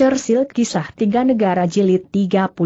Churchill Kisah Tiga Negara Jilid 38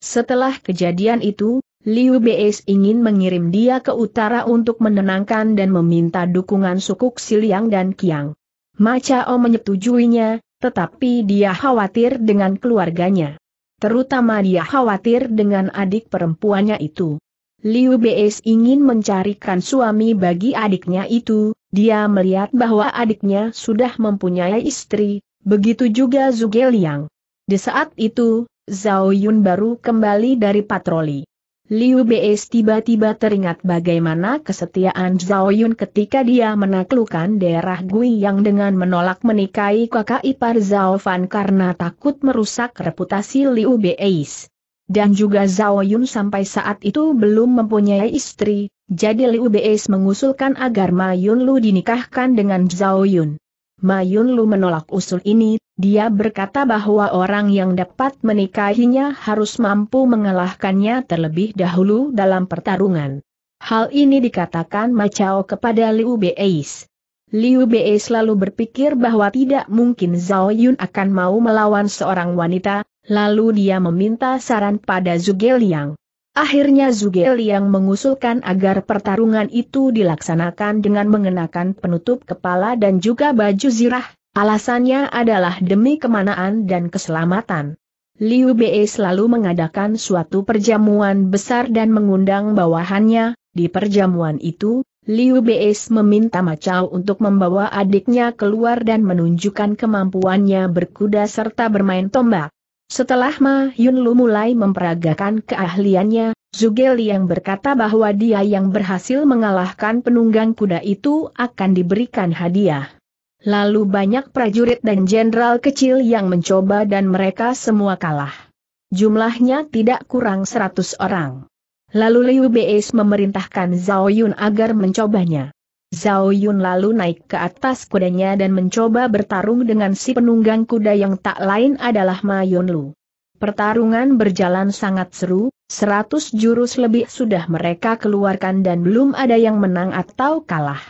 Setelah kejadian itu, Liu Bei ingin mengirim dia ke utara untuk menenangkan dan meminta dukungan suku Xiliang dan Kiang. Chao menyetujuinya, tetapi dia khawatir dengan keluarganya. Terutama dia khawatir dengan adik perempuannya itu. Liu Bei ingin mencarikan suami bagi adiknya itu, dia melihat bahwa adiknya sudah mempunyai istri, Begitu juga Zuge Liang. Di saat itu, Zhao Yun baru kembali dari patroli. Liu Beis tiba-tiba teringat bagaimana kesetiaan Zhao Yun ketika dia menaklukkan daerah Gui yang dengan menolak menikahi kakak ipar Zhao Fan karena takut merusak reputasi Liu Beis. Dan juga Zhao Yun sampai saat itu belum mempunyai istri, jadi Liu Beis mengusulkan agar Ma Yun Lu dinikahkan dengan Zhao Yun. Mayun Lu menolak usul ini, dia berkata bahwa orang yang dapat menikahinya harus mampu mengalahkannya terlebih dahulu dalam pertarungan. Hal ini dikatakan Macao kepada Liu Beis. Liu Beis selalu berpikir bahwa tidak mungkin Zhao Yun akan mau melawan seorang wanita, lalu dia meminta saran pada Zhuge Liang. Akhirnya Zugel yang mengusulkan agar pertarungan itu dilaksanakan dengan mengenakan penutup kepala dan juga baju zirah, alasannya adalah demi kemanaan dan keselamatan. Liu Bei selalu mengadakan suatu perjamuan besar dan mengundang bawahannya, di perjamuan itu, Liu Bei meminta Macau untuk membawa adiknya keluar dan menunjukkan kemampuannya berkuda serta bermain tombak. Setelah Ma Yunlu mulai memperagakan keahliannya, Zugeli yang berkata bahwa dia yang berhasil mengalahkan penunggang kuda itu akan diberikan hadiah. Lalu banyak prajurit dan jenderal kecil yang mencoba dan mereka semua kalah. Jumlahnya tidak kurang seratus orang. Lalu Liu Beis memerintahkan Zhao Yun agar mencobanya. Zhao Yun lalu naik ke atas kudanya dan mencoba bertarung dengan si penunggang kuda yang tak lain adalah Ma Yun Lu. Pertarungan berjalan sangat seru, seratus jurus lebih sudah mereka keluarkan dan belum ada yang menang atau kalah.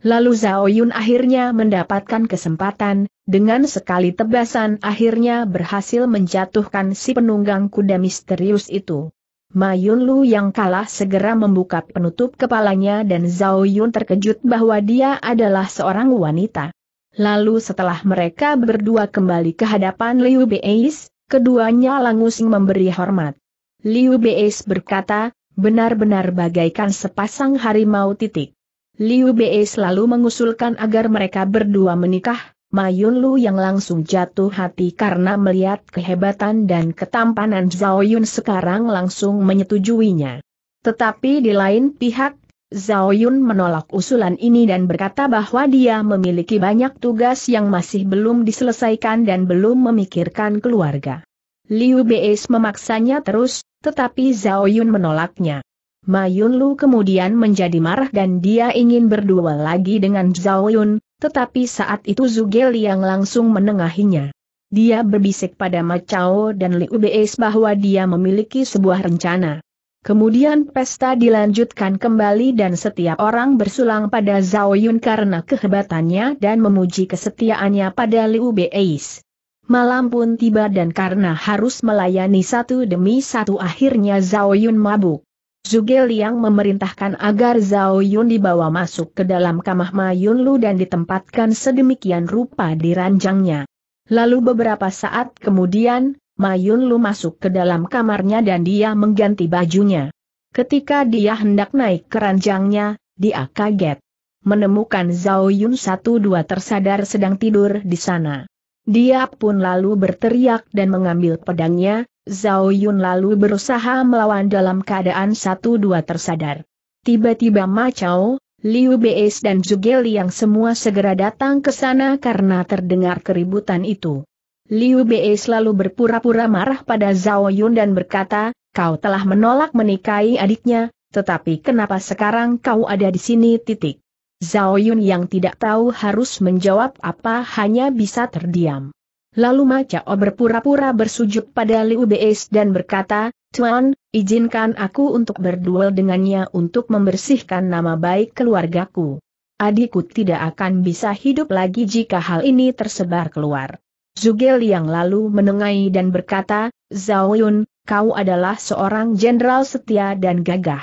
Lalu Zhao Yun akhirnya mendapatkan kesempatan, dengan sekali tebasan akhirnya berhasil menjatuhkan si penunggang kuda misterius itu. Ma Lu yang kalah segera membuka penutup kepalanya dan Zhao Yun terkejut bahwa dia adalah seorang wanita. Lalu setelah mereka berdua kembali ke hadapan Liu Beis, keduanya langsung memberi hormat. Liu Beis berkata, benar-benar bagaikan sepasang harimau titik. Liu Beis lalu mengusulkan agar mereka berdua menikah, Mayun Lu yang langsung jatuh hati karena melihat kehebatan dan ketampanan Zhao Yun sekarang langsung menyetujuinya. Tetapi di lain pihak, Zhao Yun menolak usulan ini dan berkata bahwa dia memiliki banyak tugas yang masih belum diselesaikan dan belum memikirkan keluarga. Liu Beis memaksanya terus, tetapi Zhao Yun menolaknya. Mayunlu Lu kemudian menjadi marah dan dia ingin berduel lagi dengan Zhao Yun, tetapi saat itu Zuge Liang langsung menengahinya. Dia berbisik pada Macao dan Liu Beis bahwa dia memiliki sebuah rencana. Kemudian pesta dilanjutkan kembali dan setiap orang bersulang pada Zhao Yun karena kehebatannya dan memuji kesetiaannya pada Liu Beis. Malam pun tiba dan karena harus melayani satu demi satu akhirnya Zhao Yun mabuk. Zuge Liang memerintahkan agar Zhao Yun dibawa masuk ke dalam kamah Ma Yun Lu dan ditempatkan sedemikian rupa di ranjangnya. Lalu beberapa saat kemudian, Ma Yun Lu masuk ke dalam kamarnya dan dia mengganti bajunya. Ketika dia hendak naik ke ranjangnya, dia kaget. Menemukan Zhao Yun satu dua tersadar sedang tidur di sana. Dia pun lalu berteriak dan mengambil pedangnya, Zhao Yun lalu berusaha melawan dalam keadaan satu-dua tersadar. Tiba-tiba Macau, Liu Beis dan Zugeli yang semua segera datang ke sana karena terdengar keributan itu. Liu Beis lalu berpura-pura marah pada Zhao Yun dan berkata, kau telah menolak menikahi adiknya, tetapi kenapa sekarang kau ada di sini titik. Zhao Yun yang tidak tahu harus menjawab apa hanya bisa terdiam. Lalu Macao berpura-pura bersujud pada Liu Beis dan berkata, Tuan, izinkan aku untuk berduel dengannya untuk membersihkan nama baik keluargaku. Adikku tidak akan bisa hidup lagi jika hal ini tersebar keluar. Zugel yang lalu menengai dan berkata, Zhao Yun, kau adalah seorang jenderal setia dan gagah.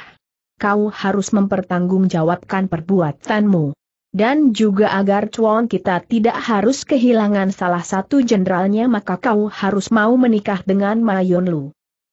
Kau harus mempertanggungjawabkan perbuatanmu dan juga agar cuan kita tidak harus kehilangan salah satu jenderalnya maka kau harus mau menikah dengan Mayun Lu.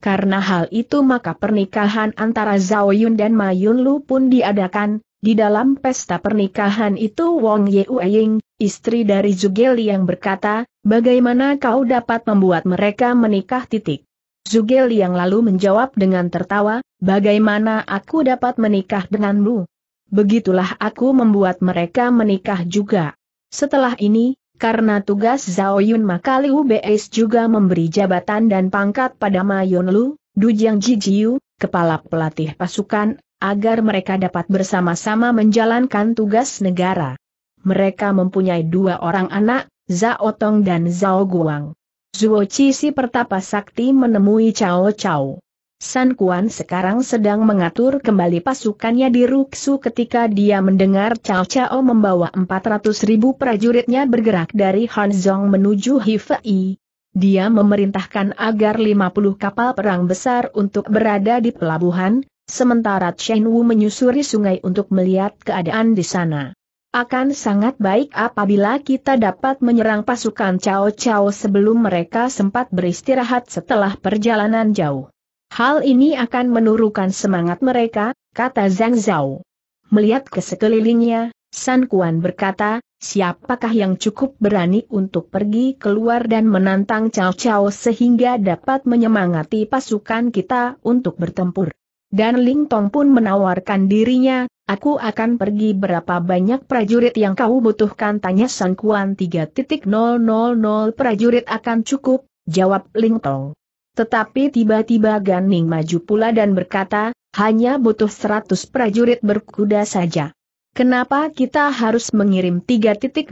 Karena hal itu maka pernikahan antara Zhao Yun dan Mayun Lu pun diadakan, di dalam pesta pernikahan itu Wong Ying, istri dari Zugeli yang berkata, bagaimana kau dapat membuat mereka menikah titik. Zugeli yang lalu menjawab dengan tertawa, bagaimana aku dapat menikah denganmu? Begitulah aku membuat mereka menikah juga. Setelah ini, karena tugas Zhao Yun maka Liu Beis juga memberi jabatan dan pangkat pada Ma Yun Lu, Dujang Jijiu, kepala pelatih pasukan, agar mereka dapat bersama-sama menjalankan tugas negara. Mereka mempunyai dua orang anak, Zhao Tong dan Zhao Guang. Zuo Cisi pertapa sakti menemui Cao Cao. San Kuan sekarang sedang mengatur kembali pasukannya di Ruksu ketika dia mendengar Cao Cao membawa 400 ribu prajuritnya bergerak dari Hanzong menuju Hifei. Dia memerintahkan agar 50 kapal perang besar untuk berada di pelabuhan, sementara Chen Wu menyusuri sungai untuk melihat keadaan di sana. Akan sangat baik apabila kita dapat menyerang pasukan Cao Cao sebelum mereka sempat beristirahat setelah perjalanan jauh. Hal ini akan menurunkan semangat mereka, kata Zhang Zhao. Melihat ke sekelilingnya, San Kuan berkata, siapakah yang cukup berani untuk pergi keluar dan menantang Cao Cao sehingga dapat menyemangati pasukan kita untuk bertempur. Dan Ling Tong pun menawarkan dirinya, aku akan pergi berapa banyak prajurit yang kau butuhkan tanya San Kuan 3.000 prajurit akan cukup, jawab Ling Tong. Tetapi tiba-tiba Ganing maju pula dan berkata, hanya butuh seratus prajurit berkuda saja. Kenapa kita harus mengirim 3.000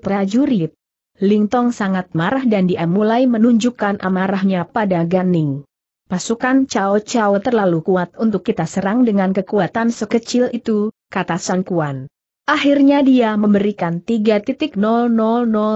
prajurit? Ling Tong sangat marah dan dia mulai menunjukkan amarahnya pada Ganing. Pasukan Cao Cao terlalu kuat untuk kita serang dengan kekuatan sekecil itu, kata Sang Kuan. Akhirnya dia memberikan 3.000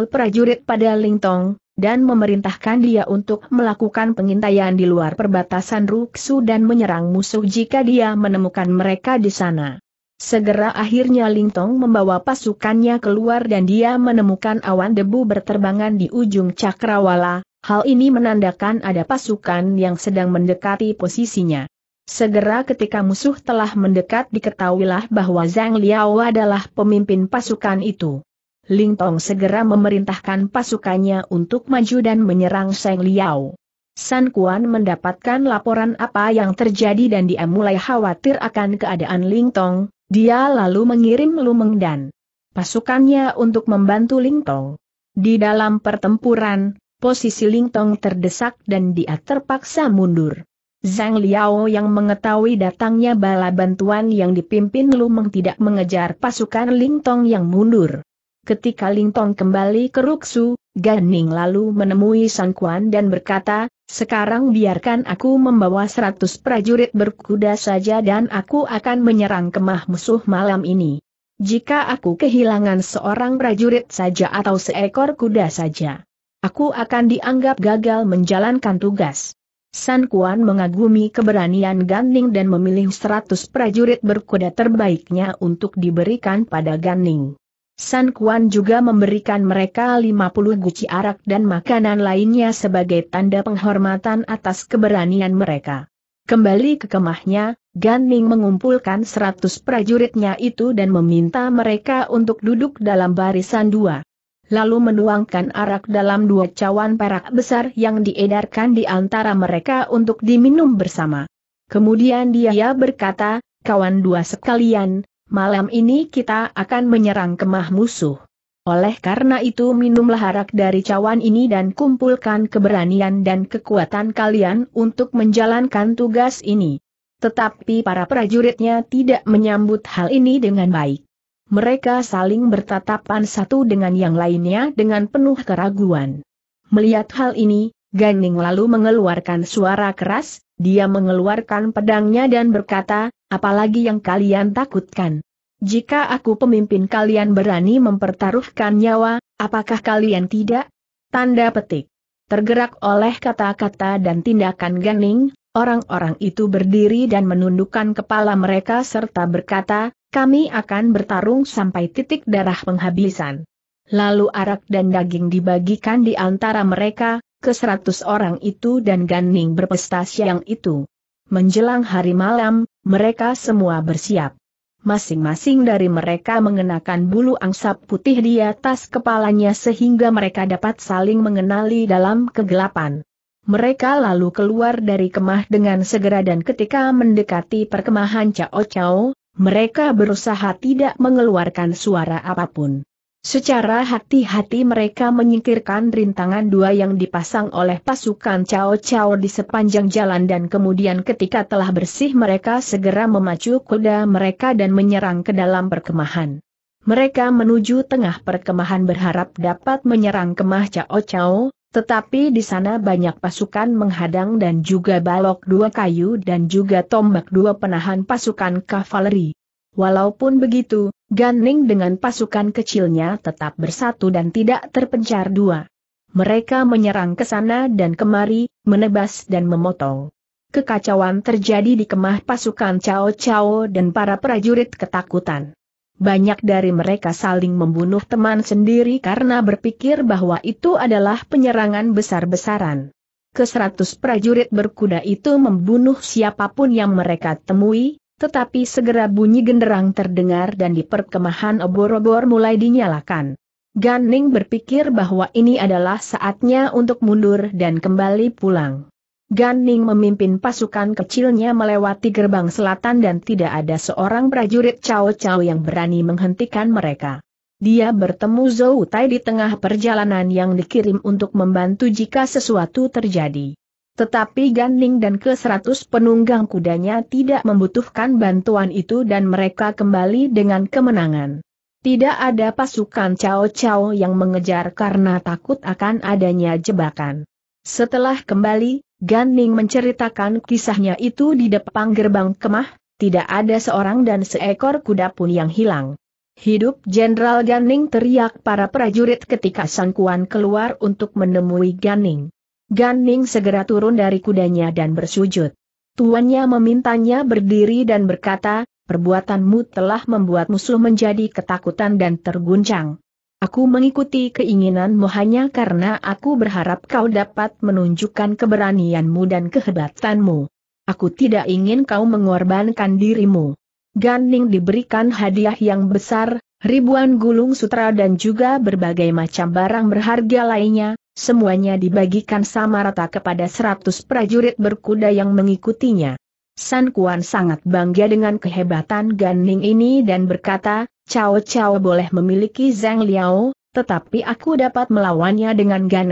prajurit pada Ling Tong dan memerintahkan dia untuk melakukan pengintaian di luar perbatasan Ruksu dan menyerang musuh jika dia menemukan mereka di sana. Segera akhirnya Ling Tong membawa pasukannya keluar dan dia menemukan awan debu berterbangan di ujung cakrawala, hal ini menandakan ada pasukan yang sedang mendekati posisinya. Segera ketika musuh telah mendekat diketahuilah bahwa Zhang Liao adalah pemimpin pasukan itu. Ling Tong segera memerintahkan pasukannya untuk maju dan menyerang Seng Liao. San Kuan mendapatkan laporan apa yang terjadi dan dia mulai khawatir akan keadaan Ling Tong, dia lalu mengirim Lumeng dan pasukannya untuk membantu Ling Tong. Di dalam pertempuran, posisi Ling Tong terdesak dan dia terpaksa mundur. Zhang Liao yang mengetahui datangnya bala bantuan yang dipimpin Lumeng tidak mengejar pasukan Ling Tong yang mundur. Ketika Ling Tong kembali ke Ruksu, Ganing lalu menemui Sang Kuan dan berkata, sekarang biarkan aku membawa seratus prajurit berkuda saja dan aku akan menyerang kemah musuh malam ini. Jika aku kehilangan seorang prajurit saja atau seekor kuda saja, aku akan dianggap gagal menjalankan tugas. San Kuan mengagumi keberanian Ning dan memilih seratus prajurit berkuda terbaiknya untuk diberikan pada Ning. San Kuan juga memberikan mereka 50 guci arak dan makanan lainnya sebagai tanda penghormatan atas keberanian mereka. Kembali ke kemahnya, Gan Ning mengumpulkan 100 prajuritnya itu dan meminta mereka untuk duduk dalam barisan dua. Lalu menuangkan arak dalam dua cawan perak besar yang diedarkan di antara mereka untuk diminum bersama. Kemudian dia berkata, kawan dua sekalian, Malam ini kita akan menyerang kemah musuh. Oleh karena itu minumlah harak dari cawan ini dan kumpulkan keberanian dan kekuatan kalian untuk menjalankan tugas ini. Tetapi para prajuritnya tidak menyambut hal ini dengan baik. Mereka saling bertatapan satu dengan yang lainnya dengan penuh keraguan. Melihat hal ini, Ganing lalu mengeluarkan suara keras, dia mengeluarkan pedangnya dan berkata, Apalagi yang kalian takutkan. Jika aku pemimpin kalian berani mempertaruhkan nyawa, apakah kalian tidak? Tanda petik. Tergerak oleh kata-kata dan tindakan Ganing, orang-orang itu berdiri dan menundukkan kepala mereka serta berkata, kami akan bertarung sampai titik darah penghabisan. Lalu arak dan daging dibagikan di antara mereka, ke seratus orang itu dan Ganing berpesta siang itu. Menjelang hari malam, mereka semua bersiap. Masing-masing dari mereka mengenakan bulu angsap putih di atas kepalanya sehingga mereka dapat saling mengenali dalam kegelapan. Mereka lalu keluar dari kemah dengan segera dan ketika mendekati perkemahan Cao Cao, mereka berusaha tidak mengeluarkan suara apapun. Secara hati-hati mereka menyingkirkan rintangan dua yang dipasang oleh pasukan Cao Cao di sepanjang jalan dan kemudian ketika telah bersih mereka segera memacu kuda mereka dan menyerang ke dalam perkemahan. Mereka menuju tengah perkemahan berharap dapat menyerang kemah Cao Cao, tetapi di sana banyak pasukan menghadang dan juga balok dua kayu dan juga tombak dua penahan pasukan kavaleri. Walaupun begitu, Ganning dengan pasukan kecilnya tetap bersatu dan tidak terpencar dua. Mereka menyerang ke sana dan kemari, menebas dan memotong. Kekacauan terjadi di kemah pasukan Cao Cao dan para prajurit ketakutan. Banyak dari mereka saling membunuh teman sendiri karena berpikir bahwa itu adalah penyerangan besar-besaran. Keseratus prajurit berkuda itu membunuh siapapun yang mereka temui, tetapi segera bunyi genderang terdengar dan di perkemahan obor-obor mulai dinyalakan. Gan Ning berpikir bahwa ini adalah saatnya untuk mundur dan kembali pulang. Gan Ning memimpin pasukan kecilnya melewati gerbang selatan dan tidak ada seorang prajurit Cao Cao yang berani menghentikan mereka. Dia bertemu Zhou Tai di tengah perjalanan yang dikirim untuk membantu jika sesuatu terjadi. Tetapi Ning dan ke-100 penunggang kudanya tidak membutuhkan bantuan itu dan mereka kembali dengan kemenangan. Tidak ada pasukan Cao Cao yang mengejar karena takut akan adanya jebakan. Setelah kembali, Ning menceritakan kisahnya itu di depan gerbang kemah, tidak ada seorang dan seekor kuda pun yang hilang. Hidup Jenderal Ning teriak para prajurit ketika Sangkuan keluar untuk menemui Ning. Gan Ning segera turun dari kudanya dan bersujud. Tuannya memintanya berdiri dan berkata, perbuatanmu telah membuat musuh menjadi ketakutan dan terguncang. Aku mengikuti keinginanmu hanya karena aku berharap kau dapat menunjukkan keberanianmu dan kehebatanmu. Aku tidak ingin kau mengorbankan dirimu. Gan Ning diberikan hadiah yang besar, Ribuan gulung sutra dan juga berbagai macam barang berharga lainnya, semuanya dibagikan sama rata kepada seratus prajurit berkuda yang mengikutinya. San Kuan sangat bangga dengan kehebatan Gan ini dan berkata, Cao Cao boleh memiliki Zhang Liao, tetapi aku dapat melawannya dengan Gan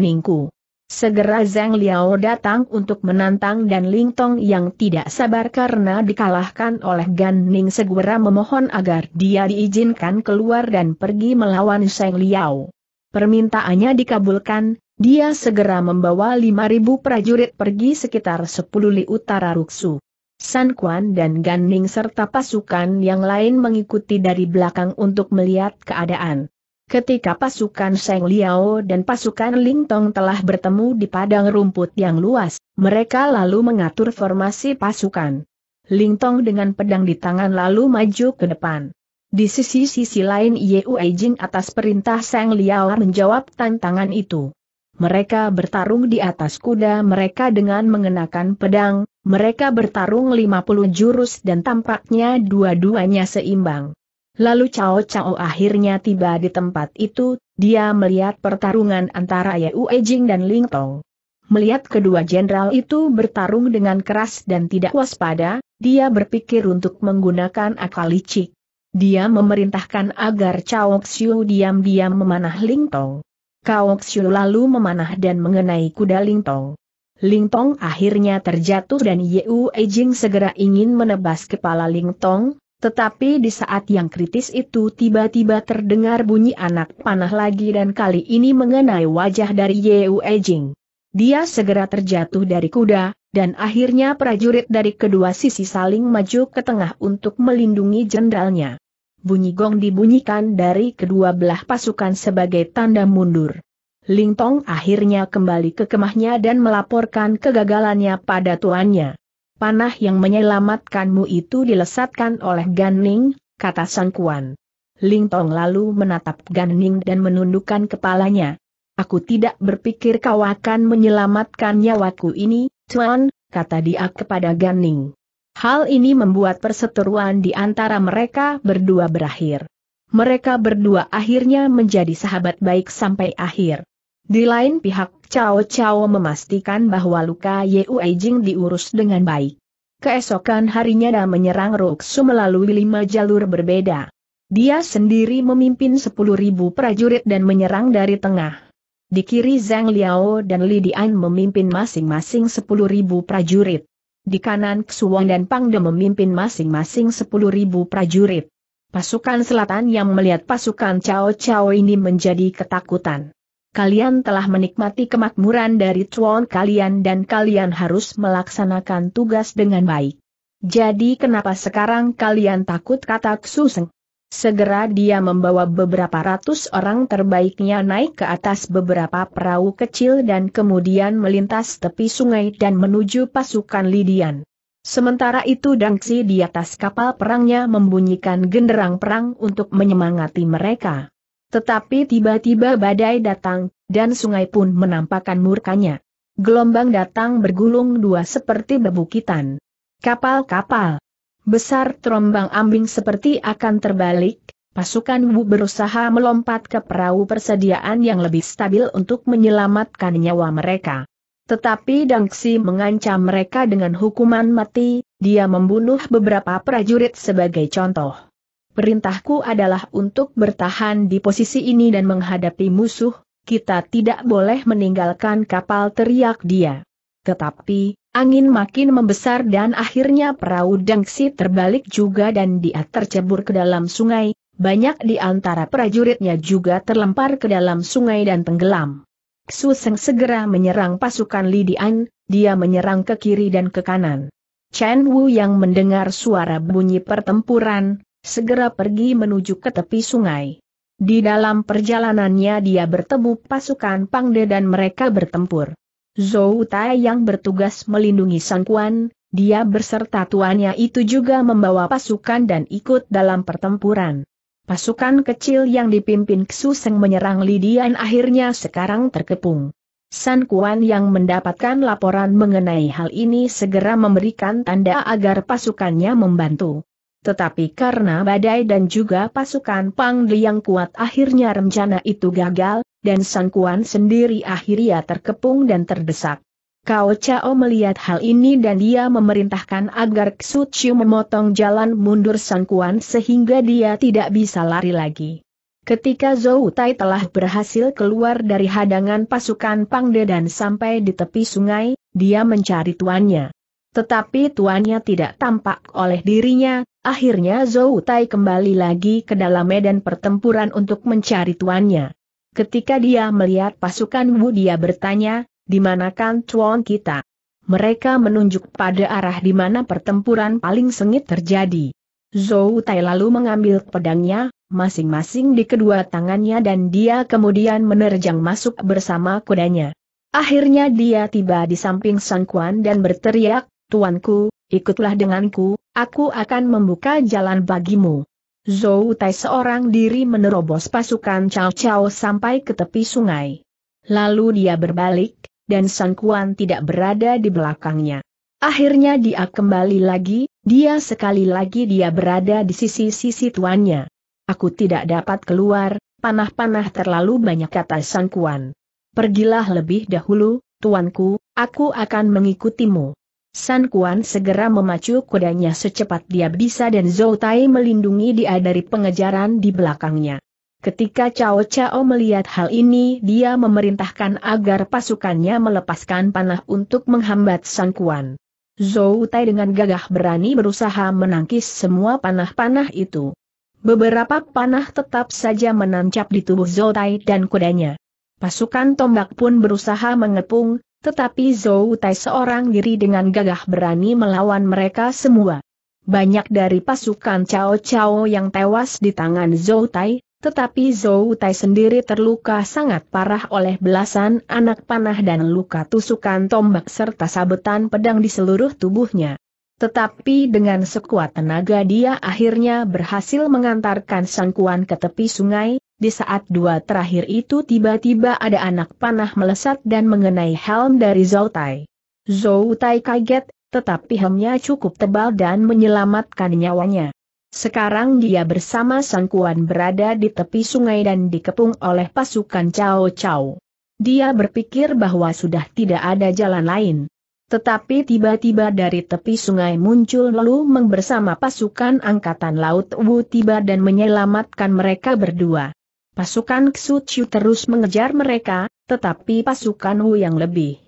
Segera Zhang Liao datang untuk menantang dan Ling Tong yang tidak sabar karena dikalahkan oleh Gan Ning segera memohon agar dia diizinkan keluar dan pergi melawan Zhang Liao. Permintaannya dikabulkan, dia segera membawa 5.000 prajurit pergi sekitar 10 li utara Ruksu. San Quan dan Gan Ning serta pasukan yang lain mengikuti dari belakang untuk melihat keadaan. Ketika pasukan Seng Liao dan pasukan Ling Tong telah bertemu di padang rumput yang luas, mereka lalu mengatur formasi pasukan. Ling Tong dengan pedang di tangan lalu maju ke depan. Di sisi-sisi lain Yeu Jing atas perintah Seng Liao menjawab tantangan itu. Mereka bertarung di atas kuda mereka dengan mengenakan pedang, mereka bertarung 50 jurus dan tampaknya dua-duanya seimbang. Lalu Cao Cao akhirnya tiba di tempat itu, dia melihat pertarungan antara Ue Jing dan Ling Tong. Melihat kedua jenderal itu bertarung dengan keras dan tidak waspada, dia berpikir untuk menggunakan akal licik. Dia memerintahkan agar Cao Xiu diam-diam memanah Ling Tong. Cao Xiu lalu memanah dan mengenai kuda Ling Tong. Ling Tong akhirnya terjatuh dan Ue Jing segera ingin menebas kepala Ling Tong, tetapi di saat yang kritis itu tiba-tiba terdengar bunyi anak panah lagi dan kali ini mengenai wajah dari Yeu Ejing. Dia segera terjatuh dari kuda, dan akhirnya prajurit dari kedua sisi saling maju ke tengah untuk melindungi jenderalnya. Bunyi gong dibunyikan dari kedua belah pasukan sebagai tanda mundur. Ling Tong akhirnya kembali ke kemahnya dan melaporkan kegagalannya pada tuannya panah yang menyelamatkanmu itu dilesatkan oleh Gan Ning, kata Sang Kuan. Ling Tong lalu menatap Gan Ning dan menundukkan kepalanya. Aku tidak berpikir kau akan menyelamatkan nyawaku ini, Tuan, kata dia kepada Gan Ning. Hal ini membuat perseteruan di antara mereka berdua berakhir. Mereka berdua akhirnya menjadi sahabat baik sampai akhir. Di lain pihak, Cao Cao memastikan bahwa luka Yue Jing diurus dengan baik. Keesokan harinya dia menyerang Ruxu melalui lima jalur berbeda. Dia sendiri memimpin 10.000 prajurit dan menyerang dari tengah. Di kiri Zhang Liao dan Li Dian memimpin masing-masing 10.000 prajurit. Di kanan Wang dan Pang De memimpin masing-masing 10.000 prajurit. Pasukan selatan yang melihat pasukan Cao Cao ini menjadi ketakutan kalian telah menikmati kemakmuran dari tuan kalian dan kalian harus melaksanakan tugas dengan baik. Jadi kenapa sekarang kalian takut kata Ksuseng? Segera dia membawa beberapa ratus orang terbaiknya naik ke atas beberapa perahu kecil dan kemudian melintas tepi sungai dan menuju pasukan Lidian. Sementara itu Dangsi di atas kapal perangnya membunyikan genderang perang untuk menyemangati mereka. Tetapi tiba-tiba badai datang, dan sungai pun menampakkan murkanya. Gelombang datang bergulung dua seperti bebukitan. Kapal-kapal besar terombang ambing seperti akan terbalik, pasukan Wu berusaha melompat ke perahu persediaan yang lebih stabil untuk menyelamatkan nyawa mereka. Tetapi Dangsi mengancam mereka dengan hukuman mati, dia membunuh beberapa prajurit sebagai contoh. Perintahku adalah untuk bertahan di posisi ini dan menghadapi musuh, kita tidak boleh meninggalkan kapal teriak dia. Tetapi, angin makin membesar dan akhirnya perahu Dengsi terbalik juga dan dia tercebur ke dalam sungai, banyak di antara prajuritnya juga terlempar ke dalam sungai dan tenggelam. Suseng segera menyerang pasukan Li Dian. dia menyerang ke kiri dan ke kanan. Chen Wu yang mendengar suara bunyi pertempuran, segera pergi menuju ke tepi sungai. Di dalam perjalanannya dia bertemu pasukan Pangde dan mereka bertempur. Zhou Tai yang bertugas melindungi Sang Kuan, dia berserta tuannya itu juga membawa pasukan dan ikut dalam pertempuran. Pasukan kecil yang dipimpin Seng menyerang Lidian akhirnya sekarang terkepung. San Kuan yang mendapatkan laporan mengenai hal ini segera memberikan tanda agar pasukannya membantu. Tetapi karena badai dan juga pasukan Pangli yang kuat akhirnya rencana itu gagal, dan Sang Kuan sendiri akhirnya terkepung dan terdesak. Kao Chao melihat hal ini dan dia memerintahkan agar Xu Chiu memotong jalan mundur Sang Kuan sehingga dia tidak bisa lari lagi. Ketika Zhou Tai telah berhasil keluar dari hadangan pasukan Pangde dan sampai di tepi sungai, dia mencari tuannya. Tetapi tuannya tidak tampak oleh dirinya, Akhirnya Zhou Tai kembali lagi ke dalam medan pertempuran untuk mencari tuannya. Ketika dia melihat pasukan Wu dia bertanya, di manakan tuan kita? Mereka menunjuk pada arah di mana pertempuran paling sengit terjadi. Zhou Tai lalu mengambil pedangnya, masing-masing di kedua tangannya dan dia kemudian menerjang masuk bersama kudanya. Akhirnya dia tiba di samping Sang Kuan dan berteriak, Tuanku, ikutlah denganku, Aku akan membuka jalan bagimu. Zhou Tai seorang diri menerobos pasukan Cao Cao sampai ke tepi sungai. Lalu dia berbalik, dan Sang Kuan tidak berada di belakangnya. Akhirnya dia kembali lagi, dia sekali lagi dia berada di sisi-sisi tuannya. Aku tidak dapat keluar, panah-panah terlalu banyak kata Sang Kuan. Pergilah lebih dahulu, tuanku, aku akan mengikutimu. San Kuan segera memacu kudanya secepat dia bisa dan Zhou Tai melindungi dia dari pengejaran di belakangnya. Ketika Cao Cao melihat hal ini dia memerintahkan agar pasukannya melepaskan panah untuk menghambat San Kuan. Zhou Tai dengan gagah berani berusaha menangkis semua panah-panah itu. Beberapa panah tetap saja menancap di tubuh Zhou Tai dan kudanya. Pasukan tombak pun berusaha mengepung, tetapi Zhou Tai seorang diri dengan gagah berani melawan mereka semua. Banyak dari pasukan Cao Cao yang tewas di tangan Zhou Tai, tetapi Zhou Tai sendiri terluka sangat parah oleh belasan anak panah dan luka tusukan tombak serta sabetan pedang di seluruh tubuhnya. Tetapi dengan sekuat tenaga dia akhirnya berhasil mengantarkan sangkuan ke tepi sungai, di saat dua terakhir itu tiba-tiba ada anak panah melesat dan mengenai helm dari Zoltai. Zoltai kaget, tetapi helmnya cukup tebal dan menyelamatkan nyawanya. Sekarang dia bersama Sangkuan berada di tepi sungai dan dikepung oleh pasukan Cao Cao. Dia berpikir bahwa sudah tidak ada jalan lain. Tetapi tiba-tiba dari tepi sungai muncul Lu Meng bersama pasukan Angkatan Laut Wu tiba dan menyelamatkan mereka berdua. Pasukan Xu Chu terus mengejar mereka, tetapi pasukan Wu yang lebih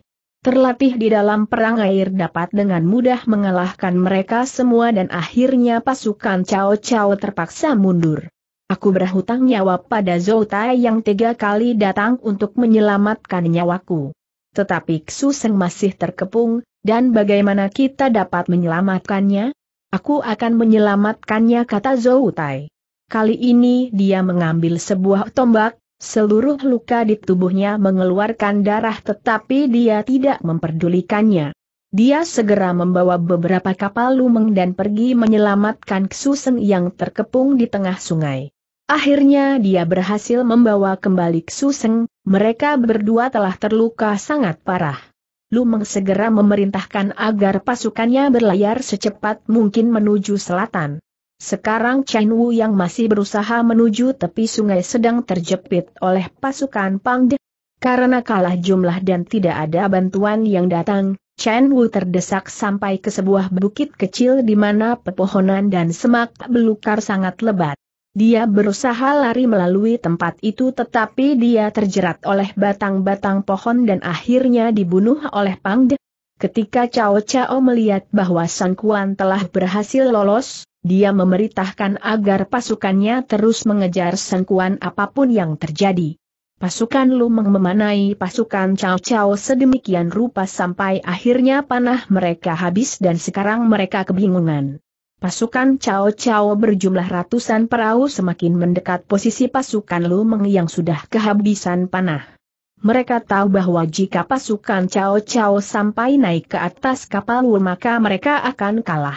terlatih di dalam perang air dapat dengan mudah mengalahkan mereka semua dan akhirnya pasukan Cao Cao terpaksa mundur. Aku berhutang nyawa pada Zhou Tai yang tiga kali datang untuk menyelamatkan nyawaku. Tetapi Xu Seng masih terkepung, dan bagaimana kita dapat menyelamatkannya? Aku akan menyelamatkannya kata Zhou Tai. Kali ini dia mengambil sebuah tombak, seluruh luka di tubuhnya mengeluarkan darah tetapi dia tidak memperdulikannya. Dia segera membawa beberapa kapal lumeng dan pergi menyelamatkan Susan yang terkepung di tengah sungai. Akhirnya dia berhasil membawa kembali Susan. mereka berdua telah terluka sangat parah. Lumeng segera memerintahkan agar pasukannya berlayar secepat mungkin menuju selatan. Sekarang Chen Wu yang masih berusaha menuju tepi sungai sedang terjepit oleh pasukan Pang De. Karena kalah jumlah dan tidak ada bantuan yang datang, Chen Wu terdesak sampai ke sebuah bukit kecil di mana pepohonan dan semak belukar sangat lebat. Dia berusaha lari melalui tempat itu tetapi dia terjerat oleh batang-batang pohon dan akhirnya dibunuh oleh Pang De. Ketika Cao Cao melihat bahwa Sang Kuan telah berhasil lolos, dia memerintahkan agar pasukannya terus mengejar sengkuan apapun yang terjadi. Pasukan Lumeng memanai pasukan Cao Cao sedemikian rupa sampai akhirnya panah mereka habis dan sekarang mereka kebingungan. Pasukan Cao Cao berjumlah ratusan perahu semakin mendekat posisi pasukan Lumeng yang sudah kehabisan panah. Mereka tahu bahwa jika pasukan Cao Cao sampai naik ke atas kapal lu maka mereka akan kalah.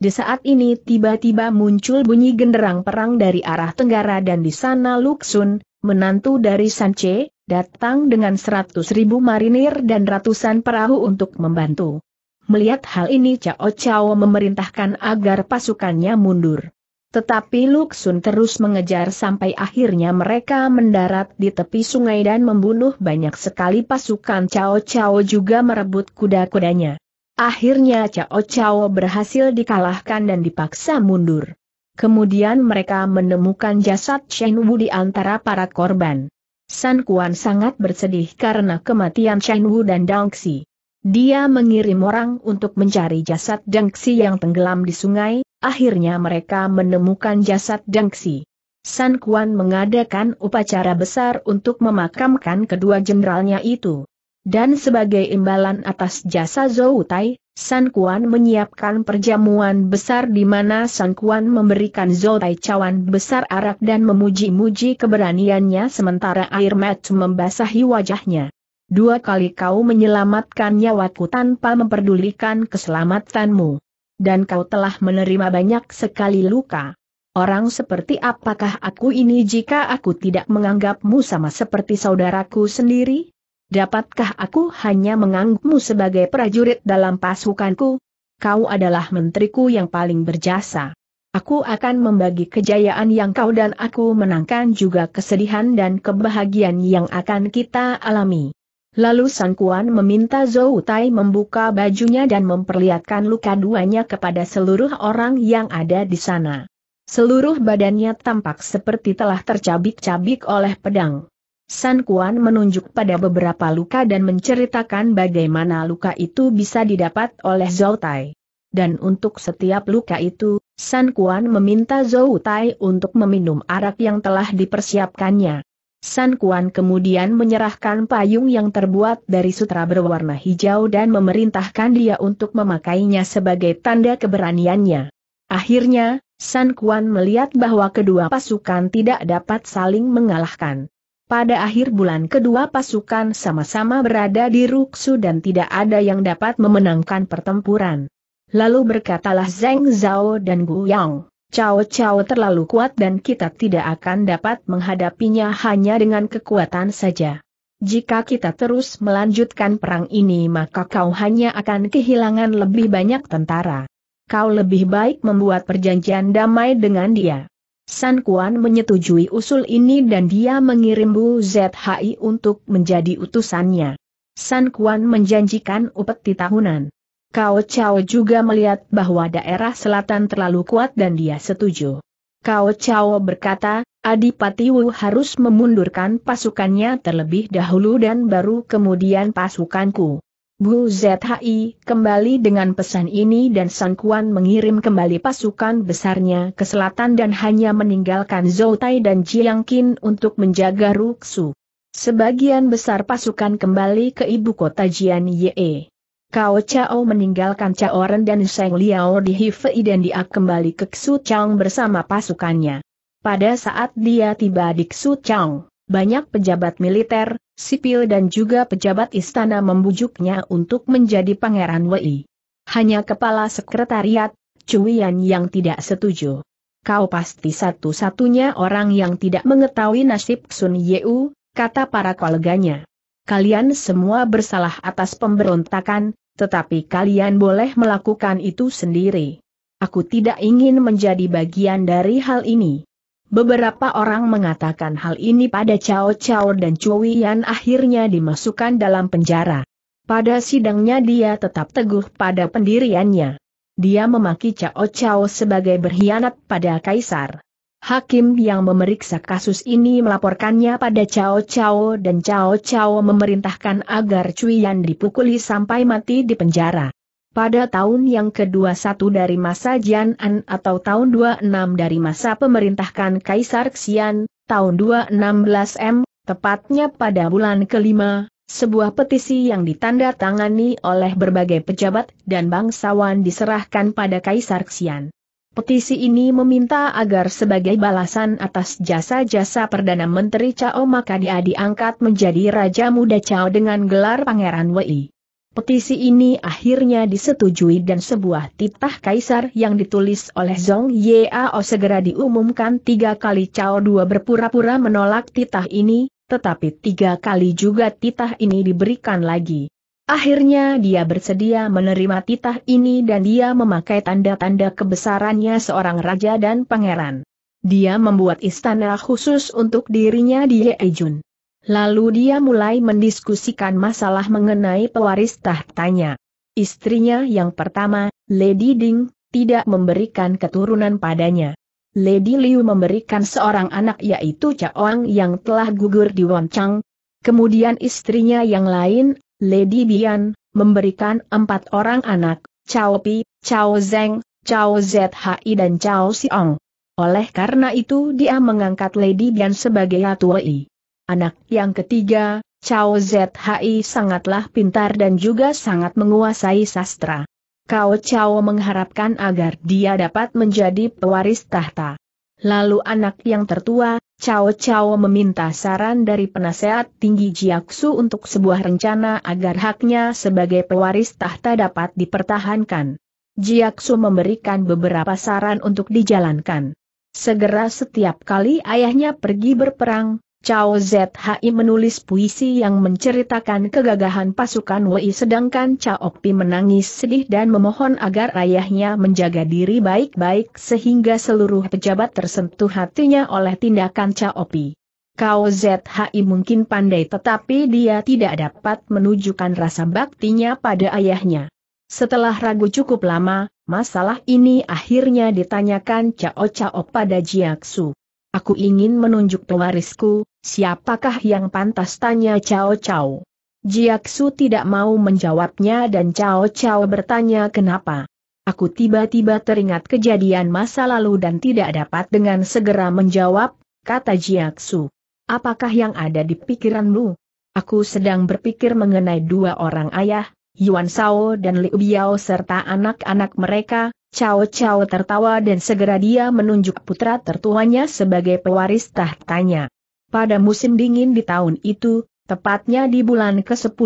Di saat ini tiba-tiba muncul bunyi genderang perang dari arah tenggara dan di sana Luksun, menantu dari Sanche, datang dengan seratus ribu marinir dan ratusan perahu untuk membantu. Melihat hal ini Cao Cao memerintahkan agar pasukannya mundur. Tetapi Luksun terus mengejar sampai akhirnya mereka mendarat di tepi sungai dan membunuh banyak sekali pasukan Cao Cao juga merebut kuda-kudanya. Akhirnya Cao Cao berhasil dikalahkan dan dipaksa mundur. Kemudian mereka menemukan jasad Chen Wu di antara para korban. San Kuan sangat bersedih karena kematian Chen Wu dan Xi. Dia mengirim orang untuk mencari jasad Xi yang tenggelam di sungai, akhirnya mereka menemukan jasad Xi. San Kuan mengadakan upacara besar untuk memakamkan kedua jenderalnya itu. Dan sebagai imbalan atas jasa Zhou Tai, San Kuan menyiapkan perjamuan besar di mana San Kuan memberikan Zhou Tai cawan besar arak dan memuji-muji keberaniannya sementara air mata membasahi wajahnya. Dua kali kau menyelamatkan nyawaku tanpa memperdulikan keselamatanmu. Dan kau telah menerima banyak sekali luka. Orang seperti apakah aku ini jika aku tidak menganggapmu sama seperti saudaraku sendiri? Dapatkah aku hanya menganggukmu sebagai prajurit dalam pasukanku? Kau adalah menteriku yang paling berjasa. Aku akan membagi kejayaan yang kau dan aku menangkan juga kesedihan dan kebahagiaan yang akan kita alami. Lalu Sang Kuan meminta Zhou Tai membuka bajunya dan memperlihatkan luka duanya kepada seluruh orang yang ada di sana. Seluruh badannya tampak seperti telah tercabik-cabik oleh pedang. San Kuan menunjuk pada beberapa luka dan menceritakan bagaimana luka itu bisa didapat oleh Zhou Tai. Dan untuk setiap luka itu, San Kuan meminta Zhou Tai untuk meminum arak yang telah dipersiapkannya. San Kuan kemudian menyerahkan payung yang terbuat dari sutra berwarna hijau dan memerintahkan dia untuk memakainya sebagai tanda keberaniannya. Akhirnya, San Kuan melihat bahwa kedua pasukan tidak dapat saling mengalahkan. Pada akhir bulan kedua pasukan sama-sama berada di Ruksu dan tidak ada yang dapat memenangkan pertempuran. Lalu berkatalah Zeng Zhao dan Gu Yang, Cao Cao terlalu kuat dan kita tidak akan dapat menghadapinya hanya dengan kekuatan saja. Jika kita terus melanjutkan perang ini maka kau hanya akan kehilangan lebih banyak tentara. Kau lebih baik membuat perjanjian damai dengan dia. San Kuan menyetujui usul ini dan dia mengirim Bu ZHI untuk menjadi utusannya. San Kuan menjanjikan upeti tahunan. Kao Chao juga melihat bahwa daerah selatan terlalu kuat dan dia setuju. Kao Chao berkata, Adipati Wu harus memundurkan pasukannya terlebih dahulu dan baru kemudian pasukanku. Bu ZHI kembali dengan pesan ini dan Sang Kuan mengirim kembali pasukan besarnya ke selatan dan hanya meninggalkan Zhou Tai dan Jiang Qin untuk menjaga Ruksu. Sebagian besar pasukan kembali ke ibu kota Jian Ye. Kao Chao meninggalkan Ren dan Sheng Liao di Hifei dan dia kembali ke Xu Chang bersama pasukannya. Pada saat dia tiba di Xu Chang, banyak pejabat militer, sipil dan juga pejabat istana membujuknya untuk menjadi pangeran Wei. Hanya kepala sekretariat, Cuian yang tidak setuju. Kau pasti satu-satunya orang yang tidak mengetahui nasib Sun Yeu, kata para koleganya. Kalian semua bersalah atas pemberontakan, tetapi kalian boleh melakukan itu sendiri. Aku tidak ingin menjadi bagian dari hal ini. Beberapa orang mengatakan hal ini pada Chao Chao dan Chui Yan akhirnya dimasukkan dalam penjara. Pada sidangnya dia tetap teguh pada pendiriannya. Dia memaki Chao Chao sebagai berkhianat pada Kaisar. Hakim yang memeriksa kasus ini melaporkannya pada Chao Chao dan Chao Chao memerintahkan agar Cui Yan dipukuli sampai mati di penjara. Pada tahun yang ke-21 dari masa Jian'an atau tahun 26 dari masa pemerintahan Kaisar Xian, tahun 216 M, tepatnya pada bulan kelima, sebuah petisi yang ditandatangani oleh berbagai pejabat dan bangsawan diserahkan pada Kaisar Xian. Petisi ini meminta agar sebagai balasan atas jasa-jasa Perdana Menteri Cao maka dia diangkat menjadi Raja Muda Cao dengan gelar Pangeran Wei. Petisi ini akhirnya disetujui dan sebuah titah kaisar yang ditulis oleh Zong Yao segera diumumkan tiga kali Cao Dua berpura-pura menolak titah ini, tetapi tiga kali juga titah ini diberikan lagi. Akhirnya dia bersedia menerima titah ini dan dia memakai tanda-tanda kebesarannya seorang raja dan pangeran. Dia membuat istana khusus untuk dirinya di Yejun. Lalu dia mulai mendiskusikan masalah mengenai pewaris tahtanya. Istrinya yang pertama, Lady Ding, tidak memberikan keturunan padanya. Lady Liu memberikan seorang anak yaitu Chaoang yang telah gugur di Wanchang. Kemudian istrinya yang lain, Lady Bian, memberikan empat orang anak, Chao Pi, Chao Zeng, Chao Zhi dan Chao Xiong. Oleh karena itu dia mengangkat Lady Bian sebagai Atuai. Anak yang ketiga, Chao Zhi sangatlah pintar dan juga sangat menguasai sastra. Kao Chao mengharapkan agar dia dapat menjadi pewaris tahta. Lalu anak yang tertua, Chao Chao meminta saran dari penasehat tinggi Jiaksu untuk sebuah rencana agar haknya sebagai pewaris tahta dapat dipertahankan. Jiaksu memberikan beberapa saran untuk dijalankan. Segera setiap kali ayahnya pergi berperang, Chao Zhi menulis puisi yang menceritakan kegagahan pasukan Wei sedangkan Chao Pi menangis sedih dan memohon agar ayahnya menjaga diri baik-baik sehingga seluruh pejabat tersentuh hatinya oleh tindakan Chao Pi. Chao ZHI mungkin pandai tetapi dia tidak dapat menunjukkan rasa baktinya pada ayahnya. Setelah ragu cukup lama, masalah ini akhirnya ditanyakan Chao Chao pada Jiaksu. Aku ingin menunjuk pewarisku, Siapakah yang pantas tanya Cao Cao? Jiaksu tidak mau menjawabnya dan Cao Cao bertanya kenapa. Aku tiba-tiba teringat kejadian masa lalu dan tidak dapat dengan segera menjawab, kata Jiaksu. Apakah yang ada di pikiranmu? Aku sedang berpikir mengenai dua orang ayah, Yuan Sao dan Liu Biao serta anak-anak mereka, Cao Cao tertawa dan segera dia menunjuk putra tertuanya sebagai pewaris tahtanya pada musim dingin di tahun itu, tepatnya di bulan ke-10.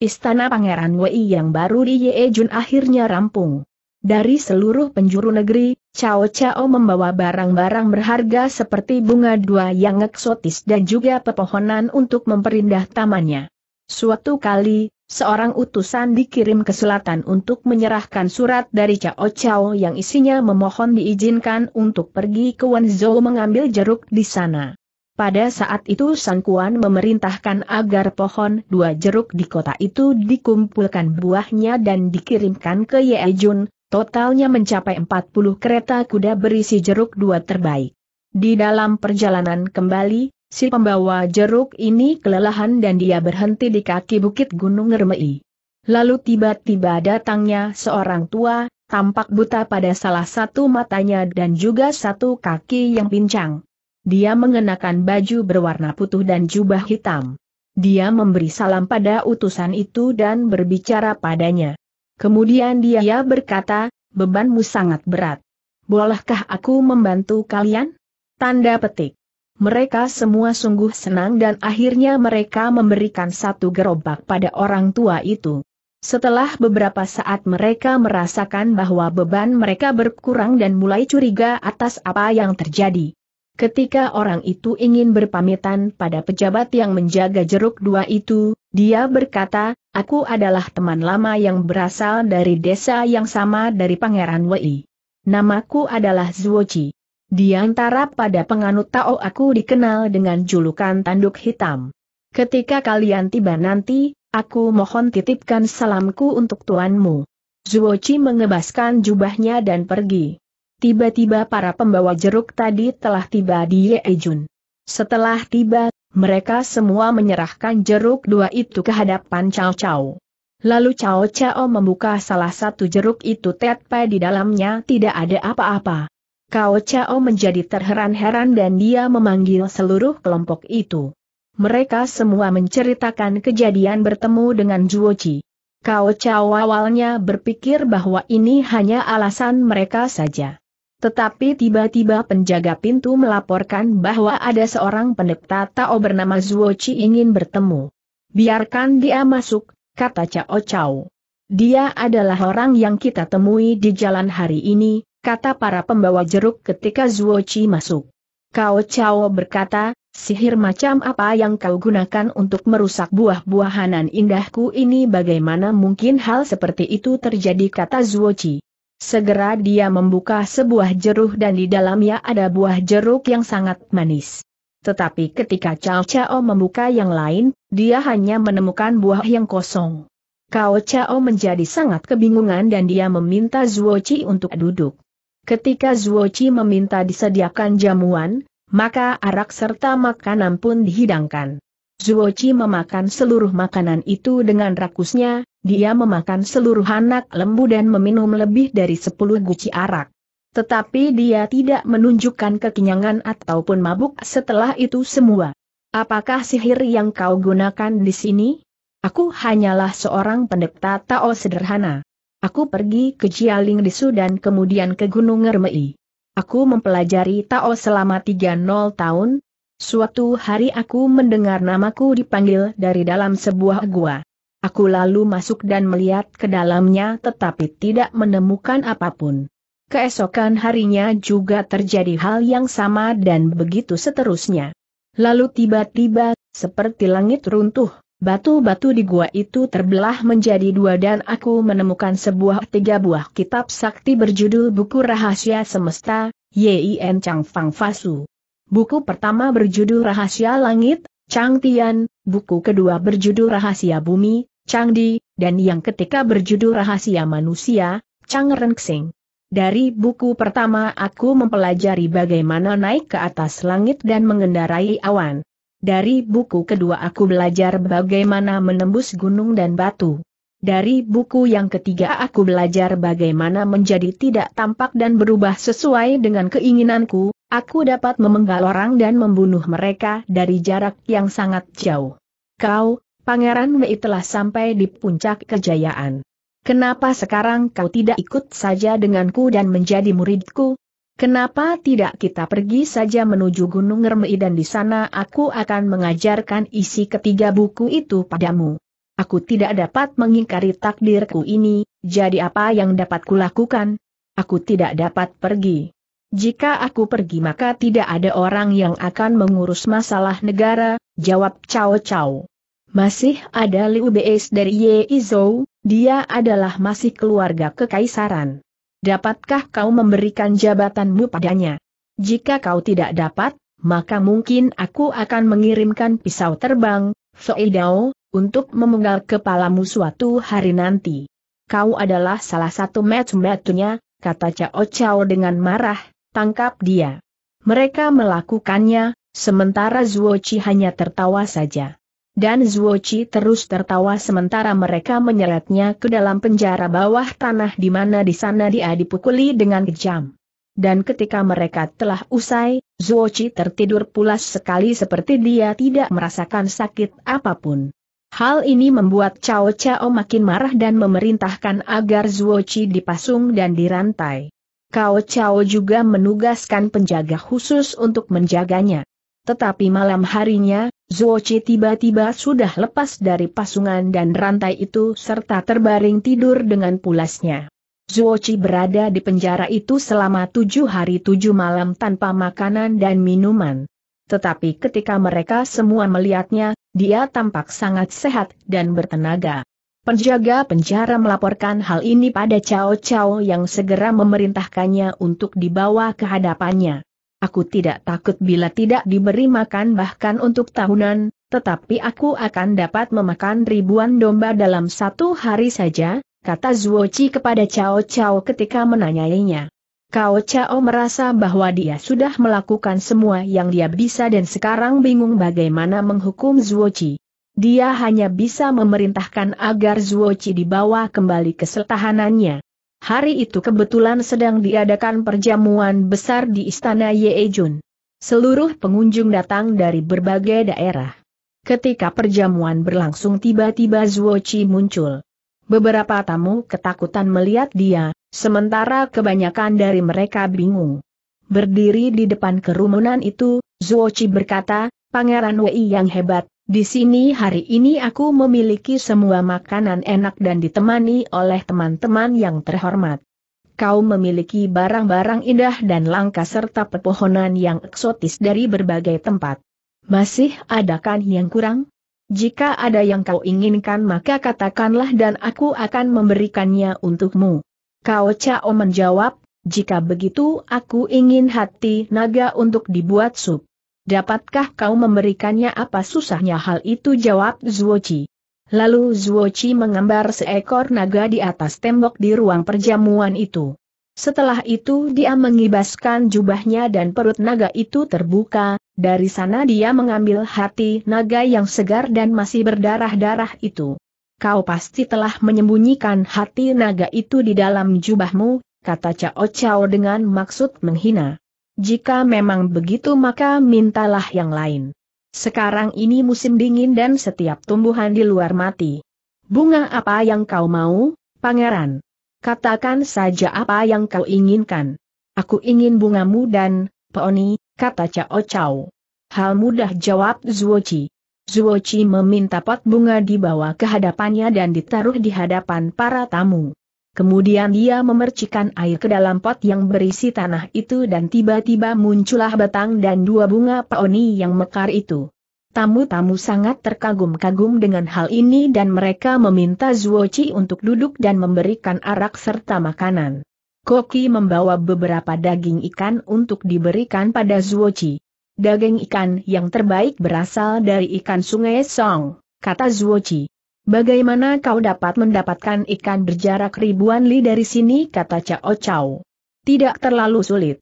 Istana Pangeran Wei yang baru di Ye Jun akhirnya rampung. Dari seluruh penjuru negeri, Cao Cao membawa barang-barang berharga seperti bunga dua yang eksotis dan juga pepohonan untuk memperindah tamannya. Suatu kali, seorang utusan dikirim ke selatan untuk menyerahkan surat dari Cao Cao yang isinya memohon diizinkan untuk pergi ke Wenzhou mengambil jeruk di sana. Pada saat itu Kuan memerintahkan agar pohon dua jeruk di kota itu dikumpulkan buahnya dan dikirimkan ke Yejun, totalnya mencapai 40 kereta kuda berisi jeruk dua terbaik. Di dalam perjalanan kembali, si pembawa jeruk ini kelelahan dan dia berhenti di kaki bukit Gunung Remei. Lalu tiba-tiba datangnya seorang tua, tampak buta pada salah satu matanya dan juga satu kaki yang pincang. Dia mengenakan baju berwarna putih dan jubah hitam. Dia memberi salam pada utusan itu dan berbicara padanya. Kemudian dia berkata, bebanmu sangat berat. Bolehkah aku membantu kalian? Tanda petik. Mereka semua sungguh senang dan akhirnya mereka memberikan satu gerobak pada orang tua itu. Setelah beberapa saat mereka merasakan bahwa beban mereka berkurang dan mulai curiga atas apa yang terjadi. Ketika orang itu ingin berpamitan pada pejabat yang menjaga jeruk dua itu, dia berkata, aku adalah teman lama yang berasal dari desa yang sama dari Pangeran Wei. Namaku adalah Zuoci. Di antara pada penganut Tao aku dikenal dengan julukan tanduk hitam. Ketika kalian tiba nanti, aku mohon titipkan salamku untuk tuanmu. Zuoci mengebaskan jubahnya dan pergi. Tiba-tiba para pembawa jeruk tadi telah tiba di Yeejun. Setelah tiba, mereka semua menyerahkan jeruk dua itu ke hadapan Cao Cao. Lalu Cao Cao membuka salah satu jeruk itu tetpe di dalamnya tidak ada apa-apa. Cao Cao menjadi terheran-heran dan dia memanggil seluruh kelompok itu. Mereka semua menceritakan kejadian bertemu dengan Chi. Cao Cao awalnya berpikir bahwa ini hanya alasan mereka saja. Tetapi tiba-tiba penjaga pintu melaporkan bahwa ada seorang pendeta Tao bernama Zuo Chi ingin bertemu. Biarkan dia masuk, kata Cao Cao. Dia adalah orang yang kita temui di jalan hari ini, kata para pembawa jeruk ketika Zuo Chi masuk. Cao Cao berkata, sihir macam apa yang kau gunakan untuk merusak buah-buahanan indahku ini bagaimana mungkin hal seperti itu terjadi kata Zuo Chi. Segera dia membuka sebuah jeruk dan di dalamnya ada buah jeruk yang sangat manis. Tetapi ketika Cao Cao membuka yang lain, dia hanya menemukan buah yang kosong. Cao Cao menjadi sangat kebingungan dan dia meminta Zuoci untuk duduk. Ketika Zuoci meminta disediakan jamuan, maka arak serta makanan pun dihidangkan. Zuochi memakan seluruh makanan itu dengan rakusnya, dia memakan seluruh anak lembu dan meminum lebih dari 10 guci arak. Tetapi dia tidak menunjukkan kekenyangan ataupun mabuk setelah itu semua. Apakah sihir yang kau gunakan di sini? Aku hanyalah seorang pendekta Tao sederhana. Aku pergi ke Jialing di Sudan kemudian ke Gunung Ngermei. Aku mempelajari Tao selama 30 tahun, Suatu hari aku mendengar namaku dipanggil dari dalam sebuah gua. Aku lalu masuk dan melihat ke dalamnya tetapi tidak menemukan apapun. Keesokan harinya juga terjadi hal yang sama dan begitu seterusnya. Lalu tiba-tiba, seperti langit runtuh, batu-batu di gua itu terbelah menjadi dua dan aku menemukan sebuah tiga buah kitab sakti berjudul Buku Rahasia Semesta, Yin Chang Fang Fasu. Buku pertama berjudul Rahasia Langit, Chang Tian, buku kedua berjudul Rahasia Bumi, Chang Di, dan yang ketika berjudul Rahasia Manusia, Chang Renxing. Dari buku pertama aku mempelajari bagaimana naik ke atas langit dan mengendarai awan. Dari buku kedua aku belajar bagaimana menembus gunung dan batu. Dari buku yang ketiga aku belajar bagaimana menjadi tidak tampak dan berubah sesuai dengan keinginanku, Aku dapat memenggal orang dan membunuh mereka dari jarak yang sangat jauh. Kau, Pangeran Wei telah sampai di puncak kejayaan. Kenapa sekarang kau tidak ikut saja denganku dan menjadi muridku? Kenapa tidak kita pergi saja menuju Gunung Remei dan di sana aku akan mengajarkan isi ketiga buku itu padamu. Aku tidak dapat mengingkari takdirku ini, jadi apa yang dapat kulakukan? Aku tidak dapat pergi. Jika aku pergi maka tidak ada orang yang akan mengurus masalah negara, jawab Cao Cao. Masih ada Liu Beis dari Ye Izou, dia adalah masih keluarga kekaisaran. Dapatkah kau memberikan jabatanmu padanya? Jika kau tidak dapat, maka mungkin aku akan mengirimkan pisau terbang, Soidao, untuk memenggal kepalamu suatu hari nanti. Kau adalah salah satu metu-metunya, kata Cao Cao dengan marah, tangkap dia. Mereka melakukannya, sementara Zuoci hanya tertawa saja. Dan Zuoci terus tertawa sementara mereka menyeretnya ke dalam penjara bawah tanah di mana di sana dia dipukuli dengan kejam. Dan ketika mereka telah usai, Zuoci tertidur pulas sekali seperti dia tidak merasakan sakit apapun. Hal ini membuat Cao Cao makin marah dan memerintahkan agar Zuoci dipasung dan dirantai kau Chao juga menugaskan penjaga khusus untuk menjaganya. Tetapi malam harinya, Zuochi tiba-tiba sudah lepas dari pasungan dan rantai itu serta terbaring tidur dengan pulasnya. Zuochi berada di penjara itu selama tujuh hari tujuh malam tanpa makanan dan minuman. Tetapi ketika mereka semua melihatnya, dia tampak sangat sehat dan bertenaga. Penjaga penjara melaporkan hal ini pada Cao Cao yang segera memerintahkannya untuk dibawa ke hadapannya. Aku tidak takut bila tidak diberi makan bahkan untuk tahunan, tetapi aku akan dapat memakan ribuan domba dalam satu hari saja, kata Zuoci kepada Cao Cao ketika menanyainya. Cao Cao merasa bahwa dia sudah melakukan semua yang dia bisa dan sekarang bingung bagaimana menghukum Zuoci. Dia hanya bisa memerintahkan agar Zuoci dibawa kembali ke setahanannya. Hari itu kebetulan sedang diadakan perjamuan besar di Istana Yejun. Seluruh pengunjung datang dari berbagai daerah. Ketika perjamuan berlangsung tiba-tiba Zuoci muncul. Beberapa tamu ketakutan melihat dia, sementara kebanyakan dari mereka bingung. Berdiri di depan kerumunan itu, Zuoci berkata, Pangeran Wei yang hebat, di sini hari ini aku memiliki semua makanan enak dan ditemani oleh teman-teman yang terhormat. Kau memiliki barang-barang indah dan langka serta pepohonan yang eksotis dari berbagai tempat. Masih adakan yang kurang? Jika ada yang kau inginkan maka katakanlah dan aku akan memberikannya untukmu. Kau Cao menjawab, jika begitu aku ingin hati naga untuk dibuat sup. Dapatkah kau memberikannya apa susahnya hal itu jawab Zuoci. Lalu Zuoci menggambar seekor naga di atas tembok di ruang perjamuan itu. Setelah itu dia mengibaskan jubahnya dan perut naga itu terbuka, dari sana dia mengambil hati naga yang segar dan masih berdarah-darah itu. Kau pasti telah menyembunyikan hati naga itu di dalam jubahmu, kata Cao Cao dengan maksud menghina. Jika memang begitu maka mintalah yang lain. Sekarang ini musim dingin dan setiap tumbuhan di luar mati. Bunga apa yang kau mau, pangeran? Katakan saja apa yang kau inginkan. Aku ingin bungamu dan, peoni, kata Cao Cao. Hal mudah jawab Zuoci. Zuoci meminta pot bunga dibawa ke hadapannya dan ditaruh di hadapan para tamu. Kemudian dia memercikan air ke dalam pot yang berisi tanah itu dan tiba-tiba muncullah batang dan dua bunga peoni yang mekar itu. Tamu-tamu sangat terkagum-kagum dengan hal ini dan mereka meminta Zuoci untuk duduk dan memberikan arak serta makanan. Koki membawa beberapa daging ikan untuk diberikan pada Zuoci. Daging ikan yang terbaik berasal dari ikan sungai Song, kata Zuoci. Bagaimana kau dapat mendapatkan ikan berjarak ribuan li dari sini kata Cao Cao. Tidak terlalu sulit.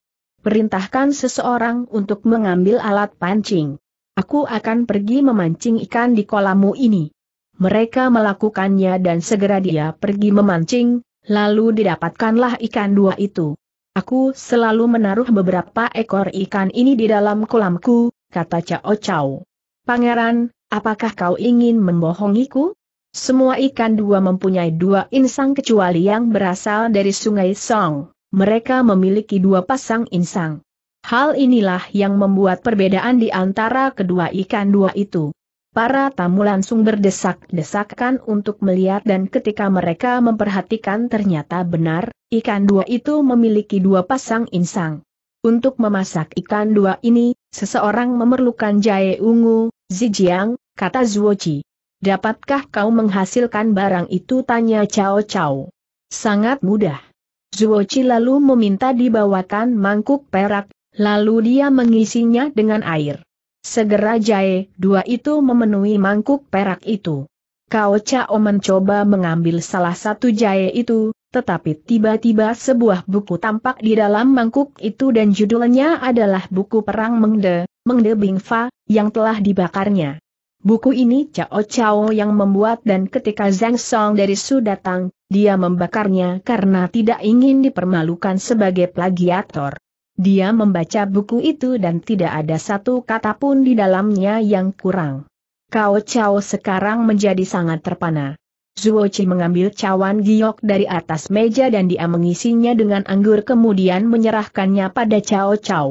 Perintahkan seseorang untuk mengambil alat pancing. Aku akan pergi memancing ikan di kolammu ini. Mereka melakukannya dan segera dia pergi memancing, lalu didapatkanlah ikan dua itu. Aku selalu menaruh beberapa ekor ikan ini di dalam kolamku, kata Cao Cao. Pangeran, apakah kau ingin membohongiku? Semua ikan dua mempunyai dua insang kecuali yang berasal dari sungai Song. Mereka memiliki dua pasang insang. Hal inilah yang membuat perbedaan di antara kedua ikan dua itu. Para tamu langsung berdesak-desakan untuk melihat dan ketika mereka memperhatikan ternyata benar, ikan dua itu memiliki dua pasang insang. Untuk memasak ikan dua ini, seseorang memerlukan jahe ungu, zijiang, kata Zuoci. Dapatkah kau menghasilkan barang itu tanya Cao Cao. Sangat mudah. Zuoci lalu meminta dibawakan mangkuk perak, lalu dia mengisinya dengan air. Segera jae, dua itu memenuhi mangkuk perak itu. Kao Cao mencoba mengambil salah satu jae itu, tetapi tiba-tiba sebuah buku tampak di dalam mangkuk itu dan judulnya adalah buku Perang Mengde, Mengde Bingfa, yang telah dibakarnya. Buku ini Cao Cao yang membuat dan ketika Zhang Song dari Su datang, dia membakarnya karena tidak ingin dipermalukan sebagai plagiator. Dia membaca buku itu dan tidak ada satu kata pun di dalamnya yang kurang. Cao Cao sekarang menjadi sangat terpana. Zuo Qi mengambil cawan giok dari atas meja dan dia mengisinya dengan anggur kemudian menyerahkannya pada Cao Cao.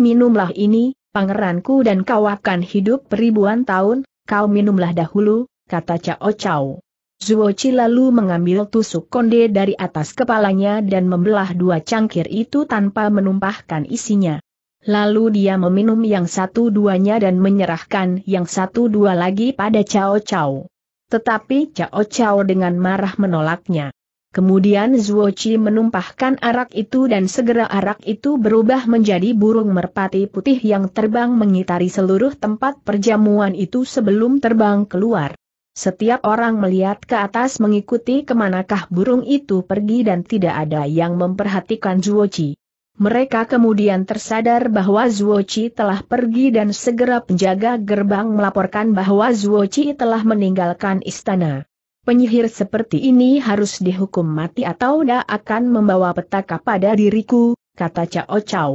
Minumlah ini, pangeranku dan kau akan hidup ribuan tahun, kau minumlah dahulu, kata Cao Cao. Zuoci lalu mengambil tusuk konde dari atas kepalanya dan membelah dua cangkir itu tanpa menumpahkan isinya. Lalu dia meminum yang satu duanya dan menyerahkan yang satu dua lagi pada Cao Cao. Tetapi Cao Cao dengan marah menolaknya. Kemudian Zuochi menumpahkan arak itu dan segera arak itu berubah menjadi burung merpati putih yang terbang mengitari seluruh tempat perjamuan itu sebelum terbang keluar. Setiap orang melihat ke atas mengikuti kemanakah burung itu pergi dan tidak ada yang memperhatikan Zuochi. Mereka kemudian tersadar bahwa Zuochi telah pergi dan segera penjaga gerbang melaporkan bahwa Zuochi telah meninggalkan istana penyihir seperti ini harus dihukum mati atau dia akan membawa petaka pada diriku, kata Cao Cao.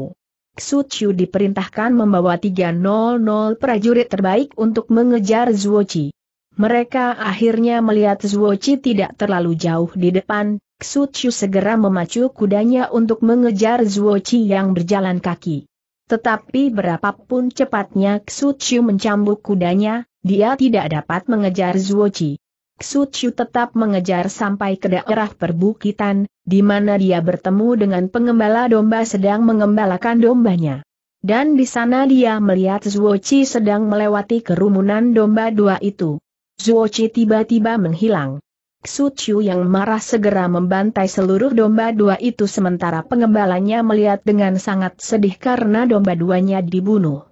Xu Chu diperintahkan membawa 300 prajurit terbaik untuk mengejar Zuo Chi. Mereka akhirnya melihat Zuo Chi tidak terlalu jauh di depan, Xu Chu segera memacu kudanya untuk mengejar Zuo Chi yang berjalan kaki. Tetapi berapapun cepatnya Xu Chu mencambuk kudanya, dia tidak dapat mengejar Zuo Chi. Xu Chu tetap mengejar sampai ke daerah perbukitan, di mana dia bertemu dengan pengembala domba sedang mengembalakan dombanya. Dan di sana dia melihat Zuochi sedang melewati kerumunan domba dua itu. Zuochi tiba-tiba menghilang. Xu Chu yang marah segera membantai seluruh domba dua itu sementara pengembalanya melihat dengan sangat sedih karena domba duanya dibunuh.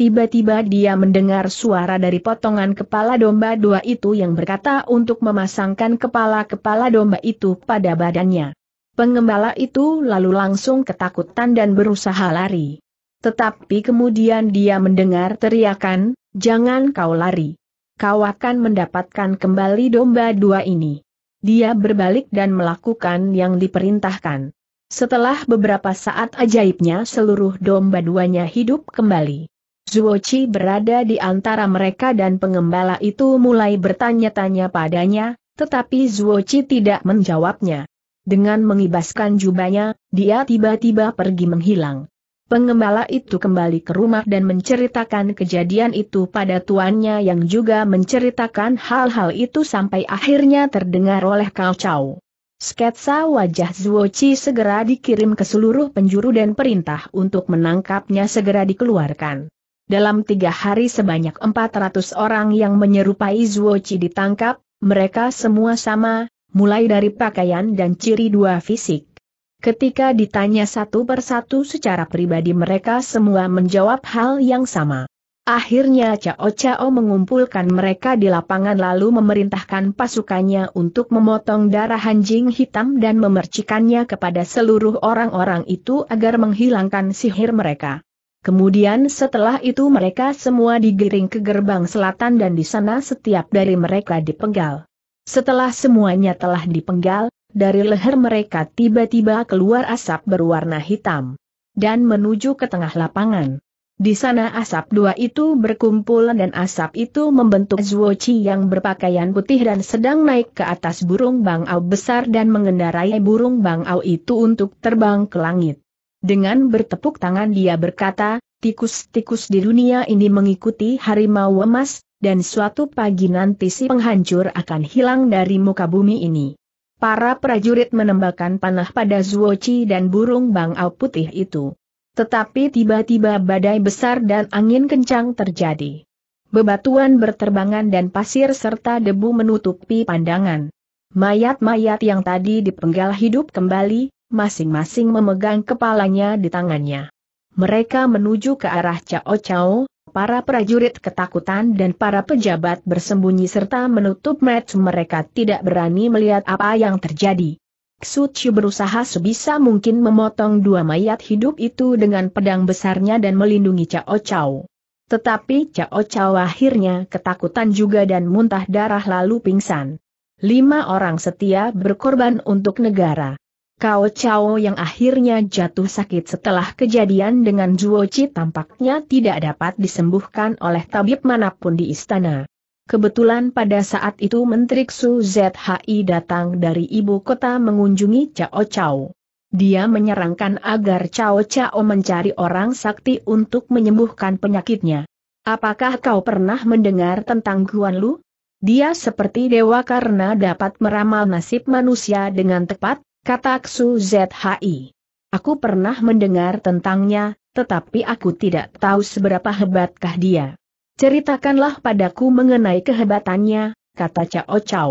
Tiba-tiba dia mendengar suara dari potongan kepala domba dua itu yang berkata untuk memasangkan kepala-kepala domba itu pada badannya. Pengembala itu lalu langsung ketakutan dan berusaha lari. Tetapi kemudian dia mendengar teriakan, jangan kau lari. Kau akan mendapatkan kembali domba dua ini. Dia berbalik dan melakukan yang diperintahkan. Setelah beberapa saat ajaibnya seluruh domba duanya hidup kembali. Zuochi berada di antara mereka dan pengembala itu mulai bertanya-tanya padanya, tetapi Zuochi tidak menjawabnya. Dengan mengibaskan jubahnya, dia tiba-tiba pergi menghilang. Pengembala itu kembali ke rumah dan menceritakan kejadian itu pada tuannya yang juga menceritakan hal-hal itu sampai akhirnya terdengar oleh kacau. Sketsa wajah Zuochi segera dikirim ke seluruh penjuru dan perintah untuk menangkapnya segera dikeluarkan. Dalam tiga hari sebanyak 400 orang yang menyerupai Zuoci ditangkap, mereka semua sama, mulai dari pakaian dan ciri dua fisik. Ketika ditanya satu persatu secara pribadi mereka semua menjawab hal yang sama. Akhirnya Cao Cao mengumpulkan mereka di lapangan lalu memerintahkan pasukannya untuk memotong darah anjing hitam dan memercikannya kepada seluruh orang-orang itu agar menghilangkan sihir mereka. Kemudian setelah itu mereka semua digiring ke gerbang selatan dan di sana setiap dari mereka dipenggal. Setelah semuanya telah dipenggal, dari leher mereka tiba-tiba keluar asap berwarna hitam. Dan menuju ke tengah lapangan. Di sana asap dua itu berkumpul dan asap itu membentuk Zuochi yang berpakaian putih dan sedang naik ke atas burung bangau besar dan mengendarai burung bangau itu untuk terbang ke langit. Dengan bertepuk tangan dia berkata, tikus-tikus di dunia ini mengikuti harimau emas, dan suatu pagi nanti si penghancur akan hilang dari muka bumi ini. Para prajurit menembakkan panah pada Zuoci dan burung bangau putih itu. Tetapi tiba-tiba badai besar dan angin kencang terjadi. Bebatuan berterbangan dan pasir serta debu menutupi pandangan. Mayat-mayat yang tadi dipenggal hidup kembali, masing-masing memegang kepalanya di tangannya. Mereka menuju ke arah Cao Cao, para prajurit ketakutan dan para pejabat bersembunyi serta menutup mata mereka tidak berani melihat apa yang terjadi. Chiu berusaha sebisa mungkin memotong dua mayat hidup itu dengan pedang besarnya dan melindungi Cao Cao. Tetapi Cao Cao akhirnya ketakutan juga dan muntah darah lalu pingsan. Lima orang setia berkorban untuk negara. Kao Chao yang akhirnya jatuh sakit setelah kejadian dengan Zuo Chi tampaknya tidak dapat disembuhkan oleh tabib manapun di istana. Kebetulan pada saat itu Menteri Su ZHI datang dari ibu kota mengunjungi Cao Cao. Dia menyarankan agar Cao Cao mencari orang sakti untuk menyembuhkan penyakitnya. Apakah kau pernah mendengar tentang Guan Lu? Dia seperti dewa karena dapat meramal nasib manusia dengan tepat, kata Ksu ZHI. Aku pernah mendengar tentangnya, tetapi aku tidak tahu seberapa hebatkah dia. Ceritakanlah padaku mengenai kehebatannya, kata Cao Cao.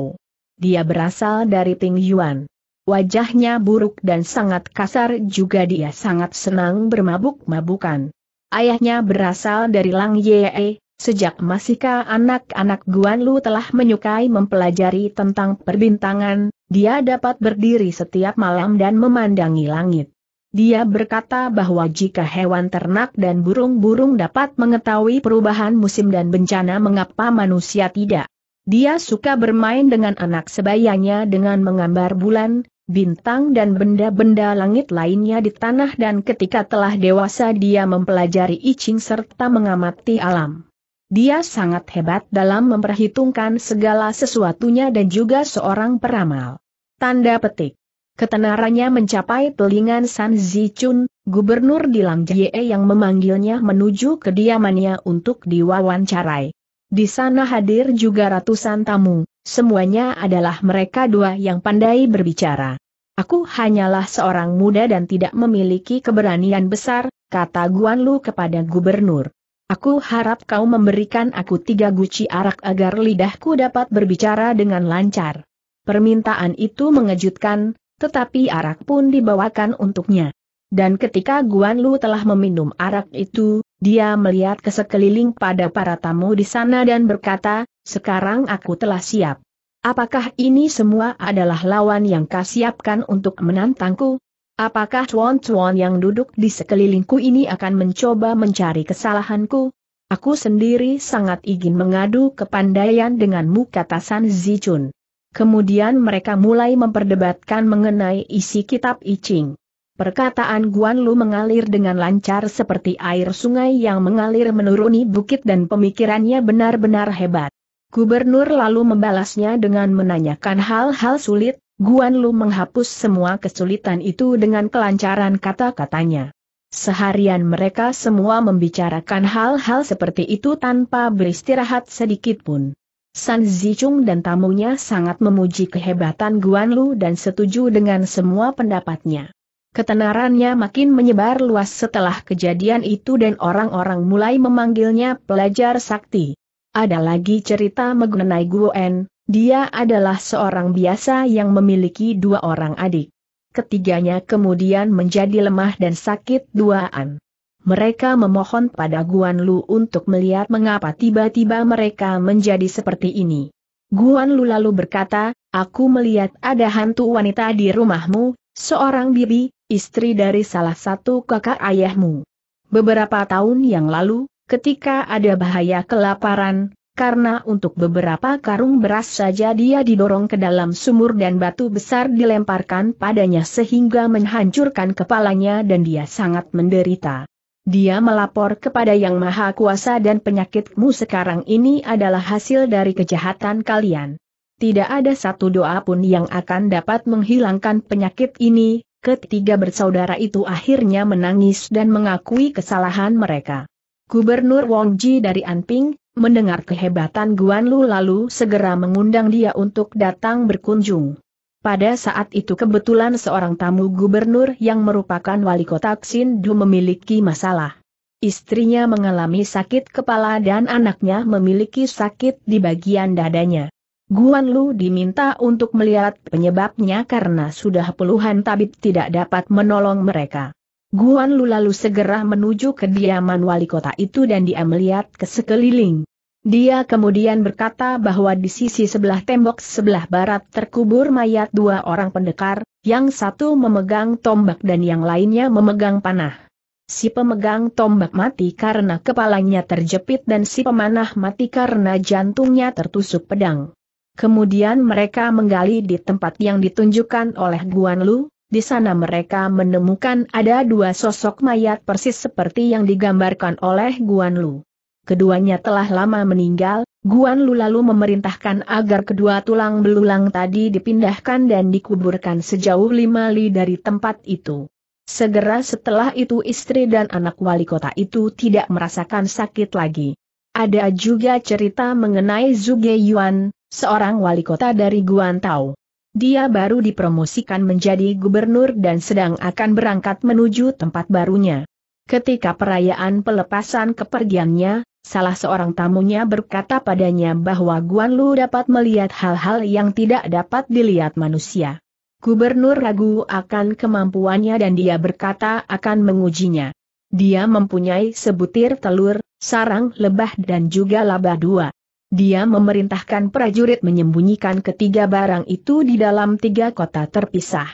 Dia berasal dari Ting Yuan. Wajahnya buruk dan sangat kasar juga dia sangat senang bermabuk-mabukan. Ayahnya berasal dari Lang Ye, sejak masihkah anak-anak Guan Lu telah menyukai mempelajari tentang perbintangan, dia dapat berdiri setiap malam dan memandangi langit. Dia berkata bahwa jika hewan ternak dan burung-burung dapat mengetahui perubahan musim dan bencana mengapa manusia tidak. Dia suka bermain dengan anak sebayanya dengan menggambar bulan, bintang dan benda-benda langit lainnya di tanah dan ketika telah dewasa dia mempelajari icing serta mengamati alam. Dia sangat hebat dalam memperhitungkan segala sesuatunya dan juga seorang peramal. Tanda petik. Ketenarannya mencapai telingan San Zichun, gubernur di Langjie yang memanggilnya menuju kediamannya untuk diwawancarai. Di sana hadir juga ratusan tamu, semuanya adalah mereka dua yang pandai berbicara. Aku hanyalah seorang muda dan tidak memiliki keberanian besar, kata Guan Lu kepada gubernur. Aku harap kau memberikan aku tiga guci arak agar lidahku dapat berbicara dengan lancar. Permintaan itu mengejutkan, tetapi arak pun dibawakan untuknya. Dan ketika Guan Lu telah meminum arak itu, dia melihat ke sekeliling pada para tamu di sana dan berkata, sekarang aku telah siap. Apakah ini semua adalah lawan yang kau siapkan untuk menantangku? Apakah cuan-cuan yang duduk di sekelilingku ini akan mencoba mencari kesalahanku? Aku sendiri sangat ingin mengadu kepandaian denganmu kata San Zichun. Kemudian mereka mulai memperdebatkan mengenai isi kitab I Ching. Perkataan Guan Lu mengalir dengan lancar seperti air sungai yang mengalir menuruni bukit dan pemikirannya benar-benar hebat. Gubernur lalu membalasnya dengan menanyakan hal-hal sulit, Guan Lu menghapus semua kesulitan itu dengan kelancaran kata-katanya. Seharian mereka semua membicarakan hal-hal seperti itu tanpa beristirahat sedikit pun. San Zichung dan tamunya sangat memuji kehebatan Guan Lu dan setuju dengan semua pendapatnya. Ketenarannya makin menyebar luas setelah kejadian itu dan orang-orang mulai memanggilnya pelajar sakti. Ada lagi cerita mengenai En. Dia adalah seorang biasa yang memiliki dua orang adik. Ketiganya kemudian menjadi lemah dan sakit duaan. Mereka memohon pada Guan Lu untuk melihat mengapa tiba-tiba mereka menjadi seperti ini. Guan Lu lalu berkata, aku melihat ada hantu wanita di rumahmu, seorang bibi, istri dari salah satu kakak ayahmu. Beberapa tahun yang lalu, ketika ada bahaya kelaparan, karena untuk beberapa karung beras saja dia didorong ke dalam sumur dan batu besar dilemparkan padanya sehingga menghancurkan kepalanya dan dia sangat menderita. Dia melapor kepada Yang Maha Kuasa dan penyakitmu sekarang ini adalah hasil dari kejahatan kalian. Tidak ada satu doa pun yang akan dapat menghilangkan penyakit ini, Ketiga bersaudara itu akhirnya menangis dan mengakui kesalahan mereka. Gubernur Wong Ji dari Anping, mendengar kehebatan Guan Lu lalu segera mengundang dia untuk datang berkunjung. Pada saat itu kebetulan seorang tamu gubernur yang merupakan wali kota Xindu memiliki masalah. Istrinya mengalami sakit kepala dan anaknya memiliki sakit di bagian dadanya. Guan Lu diminta untuk melihat penyebabnya karena sudah puluhan tabib tidak dapat menolong mereka. Guan Lu lalu segera menuju kediaman wali kota itu dan dia melihat ke sekeliling. Dia kemudian berkata bahwa di sisi sebelah tembok sebelah barat terkubur mayat dua orang pendekar, yang satu memegang tombak dan yang lainnya memegang panah. Si pemegang tombak mati karena kepalanya terjepit dan si pemanah mati karena jantungnya tertusuk pedang. Kemudian mereka menggali di tempat yang ditunjukkan oleh Guan Lu, di sana mereka menemukan ada dua sosok mayat persis seperti yang digambarkan oleh Guan Lu. Keduanya telah lama meninggal, Guan Lu lalu memerintahkan agar kedua tulang belulang tadi dipindahkan dan dikuburkan sejauh lima li dari tempat itu. Segera setelah itu istri dan anak wali kota itu tidak merasakan sakit lagi. Ada juga cerita mengenai Zuge Yuan, seorang wali kota dari Guantau. Dia baru dipromosikan menjadi gubernur dan sedang akan berangkat menuju tempat barunya. Ketika perayaan pelepasan kepergiannya, salah seorang tamunya berkata padanya bahwa Guan Lu dapat melihat hal-hal yang tidak dapat dilihat manusia. Gubernur ragu akan kemampuannya dan dia berkata akan mengujinya. Dia mempunyai sebutir telur, sarang lebah dan juga laba dua. Dia memerintahkan prajurit menyembunyikan ketiga barang itu di dalam tiga kota terpisah.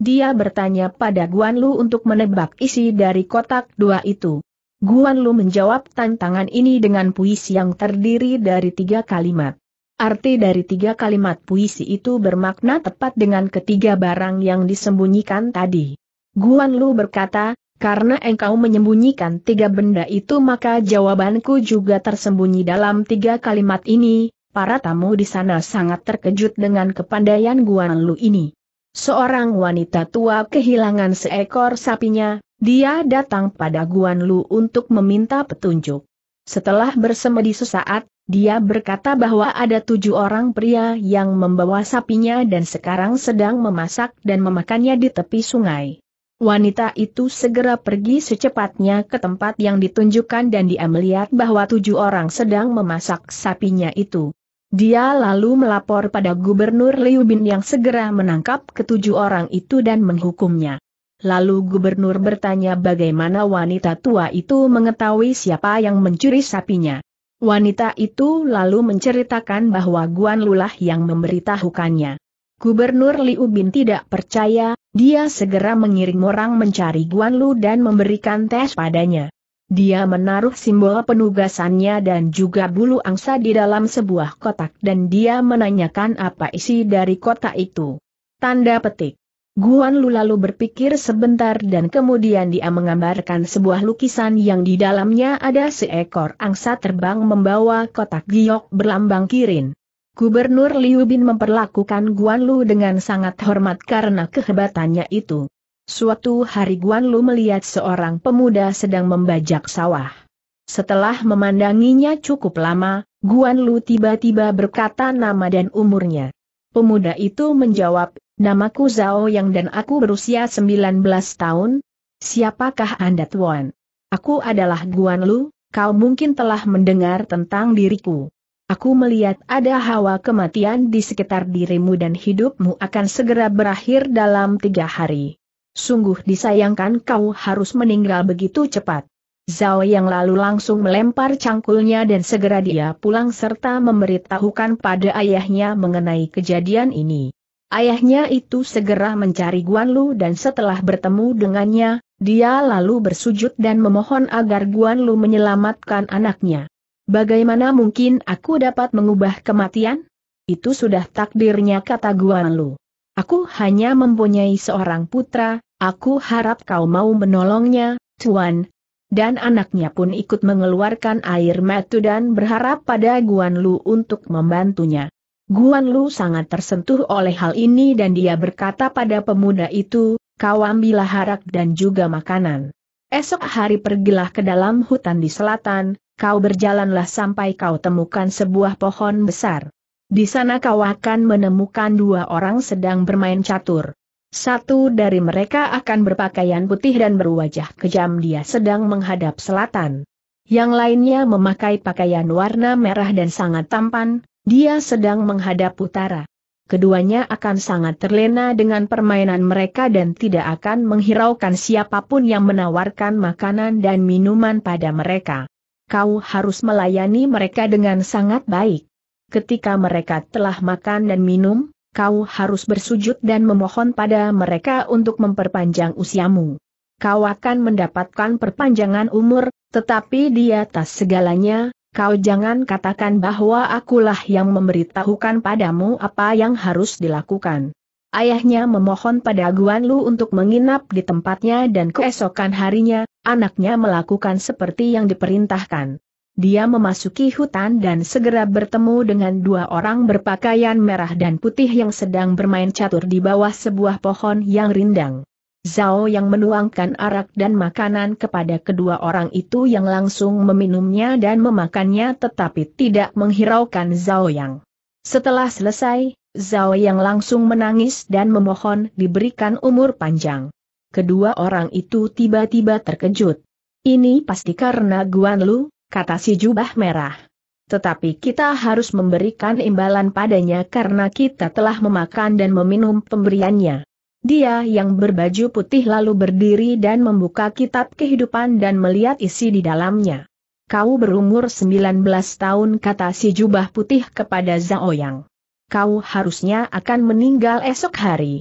Dia bertanya pada Guan Lu untuk menebak isi dari kotak dua itu. Guan Lu menjawab tantangan ini dengan puisi yang terdiri dari tiga kalimat. Arti dari tiga kalimat puisi itu bermakna tepat dengan ketiga barang yang disembunyikan tadi. Guan Lu berkata, karena engkau menyembunyikan tiga benda itu maka jawabanku juga tersembunyi dalam tiga kalimat ini, para tamu di sana sangat terkejut dengan kepandaian Guan Lu ini. Seorang wanita tua kehilangan seekor sapinya, dia datang pada Guan Lu untuk meminta petunjuk. Setelah bersemedi sesaat, dia berkata bahwa ada tujuh orang pria yang membawa sapinya dan sekarang sedang memasak dan memakannya di tepi sungai. Wanita itu segera pergi secepatnya ke tempat yang ditunjukkan dan dia melihat bahwa tujuh orang sedang memasak sapinya itu. Dia lalu melapor pada Gubernur Liu Bin yang segera menangkap ketujuh orang itu dan menghukumnya. Lalu Gubernur bertanya bagaimana wanita tua itu mengetahui siapa yang mencuri sapinya. Wanita itu lalu menceritakan bahwa Guan Lulah yang memberitahukannya. Gubernur Liu Bin tidak percaya, dia segera mengirim orang mencari Guan Lu dan memberikan tes padanya. Dia menaruh simbol penugasannya dan juga bulu angsa di dalam sebuah kotak dan dia menanyakan apa isi dari kotak itu. Tanda petik. Guan Lu lalu berpikir sebentar dan kemudian dia menggambarkan sebuah lukisan yang di dalamnya ada seekor angsa terbang membawa kotak giok berlambang kirin. Gubernur Liu Bin memperlakukan Guan Lu dengan sangat hormat karena kehebatannya itu. Suatu hari Guan Lu melihat seorang pemuda sedang membajak sawah. Setelah memandanginya cukup lama, Guan Lu tiba-tiba berkata nama dan umurnya. Pemuda itu menjawab, namaku Zhao Yang dan aku berusia 19 tahun. Siapakah Anda Tuan? Aku adalah Guan Lu, kau mungkin telah mendengar tentang diriku. Aku melihat ada hawa kematian di sekitar dirimu dan hidupmu akan segera berakhir dalam tiga hari. Sungguh disayangkan kau harus meninggal begitu cepat. Zhao yang lalu langsung melempar cangkulnya dan segera dia pulang serta memberitahukan pada ayahnya mengenai kejadian ini. Ayahnya itu segera mencari Guan Lu dan setelah bertemu dengannya, dia lalu bersujud dan memohon agar Guan Lu menyelamatkan anaknya. Bagaimana mungkin aku dapat mengubah kematian? Itu sudah takdirnya kata Guan Lu. Aku hanya mempunyai seorang putra, aku harap kau mau menolongnya, Tuan. Dan anaknya pun ikut mengeluarkan air mata dan berharap pada Guan Lu untuk membantunya. Guan Lu sangat tersentuh oleh hal ini dan dia berkata pada pemuda itu, kau ambillah harak dan juga makanan. Esok hari pergilah ke dalam hutan di selatan, kau berjalanlah sampai kau temukan sebuah pohon besar. Di sana kau akan menemukan dua orang sedang bermain catur. Satu dari mereka akan berpakaian putih dan berwajah kejam dia sedang menghadap selatan. Yang lainnya memakai pakaian warna merah dan sangat tampan, dia sedang menghadap utara. Keduanya akan sangat terlena dengan permainan mereka dan tidak akan menghiraukan siapapun yang menawarkan makanan dan minuman pada mereka kau harus melayani mereka dengan sangat baik. Ketika mereka telah makan dan minum, kau harus bersujud dan memohon pada mereka untuk memperpanjang usiamu. Kau akan mendapatkan perpanjangan umur, tetapi di atas segalanya, kau jangan katakan bahwa akulah yang memberitahukan padamu apa yang harus dilakukan. Ayahnya memohon pada Guan Lu untuk menginap di tempatnya dan keesokan harinya, anaknya melakukan seperti yang diperintahkan. Dia memasuki hutan dan segera bertemu dengan dua orang berpakaian merah dan putih yang sedang bermain catur di bawah sebuah pohon yang rindang. Zhao yang menuangkan arak dan makanan kepada kedua orang itu yang langsung meminumnya dan memakannya tetapi tidak menghiraukan Zhao yang. Setelah selesai, Zhao yang langsung menangis dan memohon diberikan umur panjang. Kedua orang itu tiba-tiba terkejut. Ini pasti karena Guan Lu, kata si jubah merah. Tetapi kita harus memberikan imbalan padanya karena kita telah memakan dan meminum pemberiannya. Dia yang berbaju putih lalu berdiri dan membuka kitab kehidupan dan melihat isi di dalamnya. Kau berumur 19 tahun kata si jubah putih kepada Zhao Yang kau harusnya akan meninggal esok hari.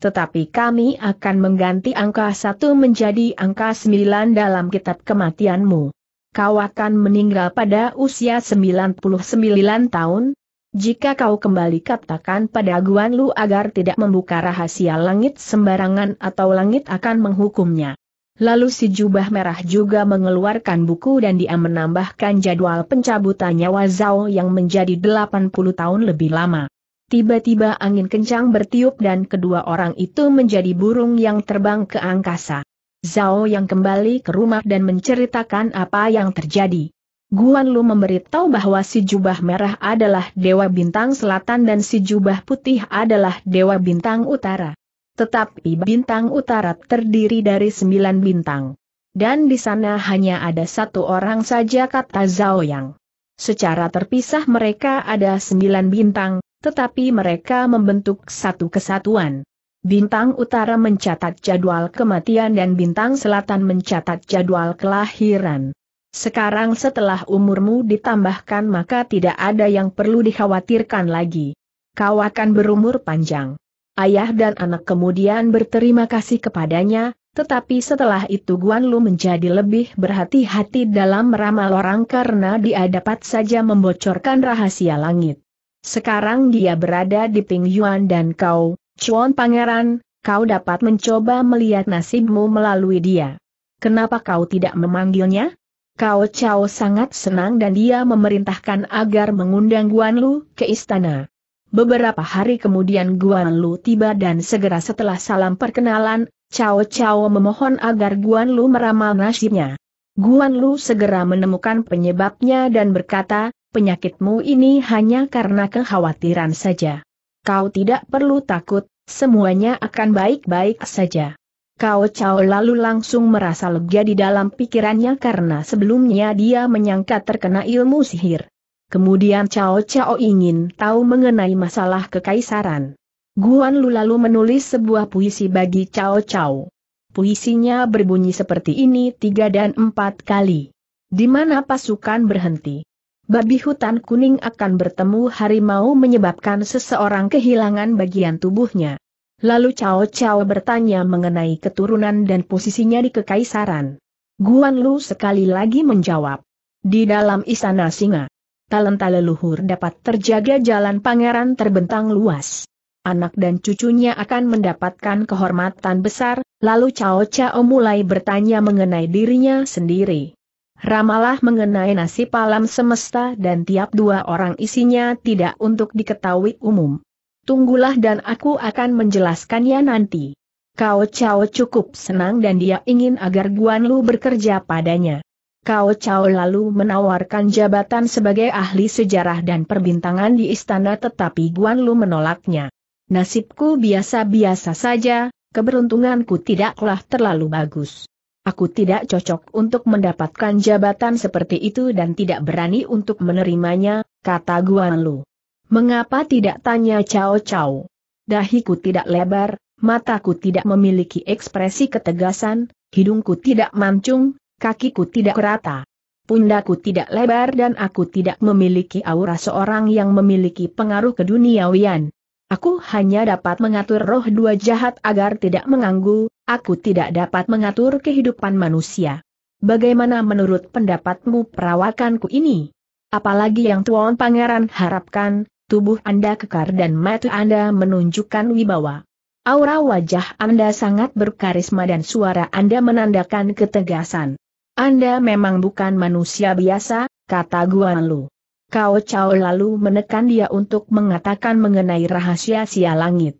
Tetapi kami akan mengganti angka satu menjadi angka sembilan dalam kitab kematianmu. Kau akan meninggal pada usia sembilan puluh sembilan tahun, jika kau kembali katakan pada Guan Lu agar tidak membuka rahasia langit sembarangan atau langit akan menghukumnya. Lalu si jubah merah juga mengeluarkan buku dan dia menambahkan jadwal pencabutan nyawa Zhao yang menjadi 80 tahun lebih lama. Tiba-tiba angin kencang bertiup dan kedua orang itu menjadi burung yang terbang ke angkasa. Zhao yang kembali ke rumah dan menceritakan apa yang terjadi. Guan Lu memberitahu bahwa si jubah merah adalah Dewa Bintang Selatan dan si jubah putih adalah Dewa Bintang Utara. Tetapi bintang utara terdiri dari sembilan bintang. Dan di sana hanya ada satu orang saja kata Zhao Yang. Secara terpisah mereka ada sembilan bintang, tetapi mereka membentuk satu kesatuan. Bintang utara mencatat jadwal kematian dan bintang selatan mencatat jadwal kelahiran. Sekarang setelah umurmu ditambahkan maka tidak ada yang perlu dikhawatirkan lagi. Kau akan berumur panjang. Ayah dan anak kemudian berterima kasih kepadanya, tetapi setelah itu Guan Lu menjadi lebih berhati-hati dalam meramal orang karena dia dapat saja membocorkan rahasia langit. Sekarang dia berada di Ping Yuan dan kau, Chuan Pangeran, kau dapat mencoba melihat nasibmu melalui dia. Kenapa kau tidak memanggilnya? Kau Chao sangat senang dan dia memerintahkan agar mengundang Guan Lu ke istana. Beberapa hari kemudian Guan Lu tiba dan segera setelah salam perkenalan, Chao Chao memohon agar Guan Lu meramal nasibnya. Guan Lu segera menemukan penyebabnya dan berkata, penyakitmu ini hanya karena kekhawatiran saja. Kau tidak perlu takut, semuanya akan baik-baik saja. Kau Cao lalu langsung merasa lega di dalam pikirannya karena sebelumnya dia menyangka terkena ilmu sihir. Kemudian Cao Cao ingin tahu mengenai masalah kekaisaran. Guan Lu lalu menulis sebuah puisi bagi Cao Cao. Puisinya berbunyi seperti ini tiga dan empat kali. Di mana pasukan berhenti, babi hutan kuning akan bertemu harimau menyebabkan seseorang kehilangan bagian tubuhnya. Lalu Cao Cao bertanya mengenai keturunan dan posisinya di kekaisaran. Guan Lu sekali lagi menjawab. Di dalam istana singa. Talenta leluhur dapat terjaga jalan pangeran terbentang luas. Anak dan cucunya akan mendapatkan kehormatan besar, lalu Cao Cao mulai bertanya mengenai dirinya sendiri. Ramalah mengenai nasib alam semesta dan tiap dua orang isinya tidak untuk diketahui umum. Tunggulah dan aku akan menjelaskannya nanti. Kau Chao cukup senang dan dia ingin agar Guan Lu bekerja padanya. Kau Chao lalu menawarkan jabatan sebagai ahli sejarah dan perbintangan di istana tetapi Guan Lu menolaknya. Nasibku biasa-biasa saja, keberuntunganku tidaklah terlalu bagus. Aku tidak cocok untuk mendapatkan jabatan seperti itu dan tidak berani untuk menerimanya, kata Guan Lu. Mengapa tidak tanya Cao Cao? Dahiku tidak lebar, mataku tidak memiliki ekspresi ketegasan, hidungku tidak mancung, kakiku tidak rata. Pundaku tidak lebar dan aku tidak memiliki aura seorang yang memiliki pengaruh keduniawian. Aku hanya dapat mengatur roh dua jahat agar tidak mengganggu, Aku tidak dapat mengatur kehidupan manusia. Bagaimana menurut pendapatmu perawakanku ini? Apalagi yang Tuan Pangeran harapkan, tubuh Anda kekar dan mata Anda menunjukkan wibawa. Aura wajah Anda sangat berkarisma dan suara Anda menandakan ketegasan. Anda memang bukan manusia biasa, kata Guan Lu. Kau Chao lalu menekan dia untuk mengatakan mengenai rahasia sia langit.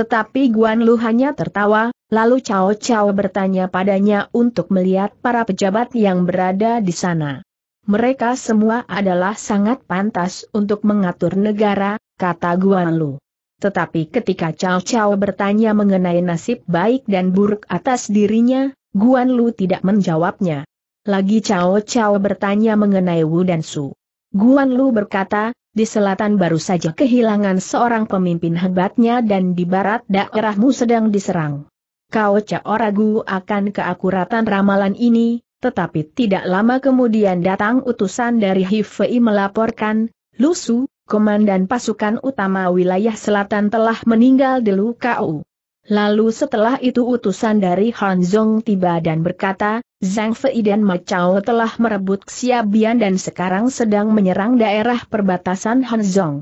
Tetapi Guan Lu hanya tertawa, lalu Cao Cao bertanya padanya untuk melihat para pejabat yang berada di sana. Mereka semua adalah sangat pantas untuk mengatur negara, kata Guan Lu. Tetapi ketika Cao Cao bertanya mengenai nasib baik dan buruk atas dirinya, Guan Lu tidak menjawabnya. Lagi Cao Cao bertanya mengenai Wu dan Su. Guan Lu berkata, di selatan baru saja kehilangan seorang pemimpin hebatnya dan di barat daerahmu sedang diserang. Kau cao akan keakuratan ramalan ini, tetapi tidak lama kemudian datang utusan dari Hifei melaporkan, Lusu, komandan pasukan utama wilayah selatan telah meninggal di Lukau. Lalu setelah itu utusan dari Han Zong tiba dan berkata, Zhang Fei dan Ma Chao telah merebut Xiabian dan sekarang sedang menyerang daerah perbatasan Han Zong.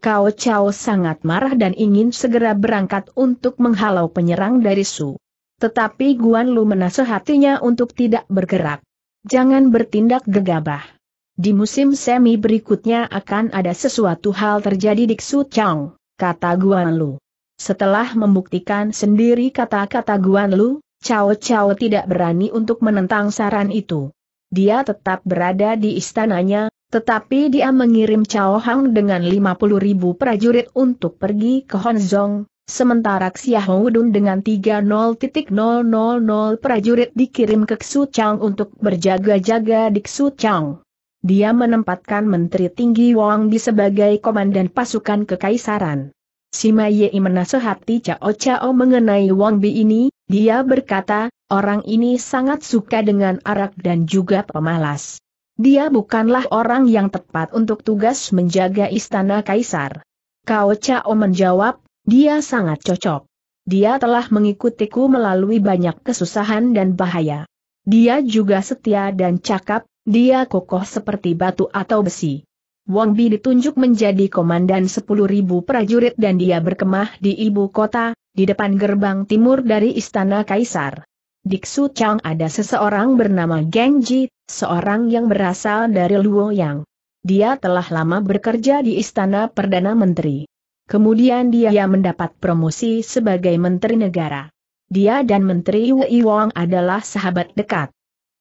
Kao Chao sangat marah dan ingin segera berangkat untuk menghalau penyerang dari Su. Tetapi Guan Lu menasehatinya untuk tidak bergerak. Jangan bertindak gegabah. Di musim semi berikutnya akan ada sesuatu hal terjadi di Su Chang, kata Guan Lu. Setelah membuktikan sendiri kata-kata Guan Lu, Cao Cao tidak berani untuk menentang saran itu. Dia tetap berada di istananya, tetapi dia mengirim Cao Hang dengan 50 ribu prajurit untuk pergi ke Honzong, sementara Xia Dun dengan 30.000 prajurit dikirim ke Xu Chang untuk berjaga-jaga di Xu Chang. Dia menempatkan Menteri Tinggi Wang Bi sebagai komandan pasukan kekaisaran. Si Yei menasehati Cao Cao mengenai Wang Bi ini, dia berkata, orang ini sangat suka dengan arak dan juga pemalas. Dia bukanlah orang yang tepat untuk tugas menjaga istana kaisar. Cao Cao menjawab, dia sangat cocok. Dia telah mengikutiku melalui banyak kesusahan dan bahaya. Dia juga setia dan cakap, dia kokoh seperti batu atau besi. Wang Bi ditunjuk menjadi komandan 10.000 prajurit dan dia berkemah di ibu kota, di depan gerbang timur dari Istana Kaisar. Di Xu Chang ada seseorang bernama Geng Ji, seorang yang berasal dari Luoyang. Dia telah lama bekerja di Istana Perdana Menteri. Kemudian dia mendapat promosi sebagai Menteri Negara. Dia dan Menteri Wei Wang adalah sahabat dekat.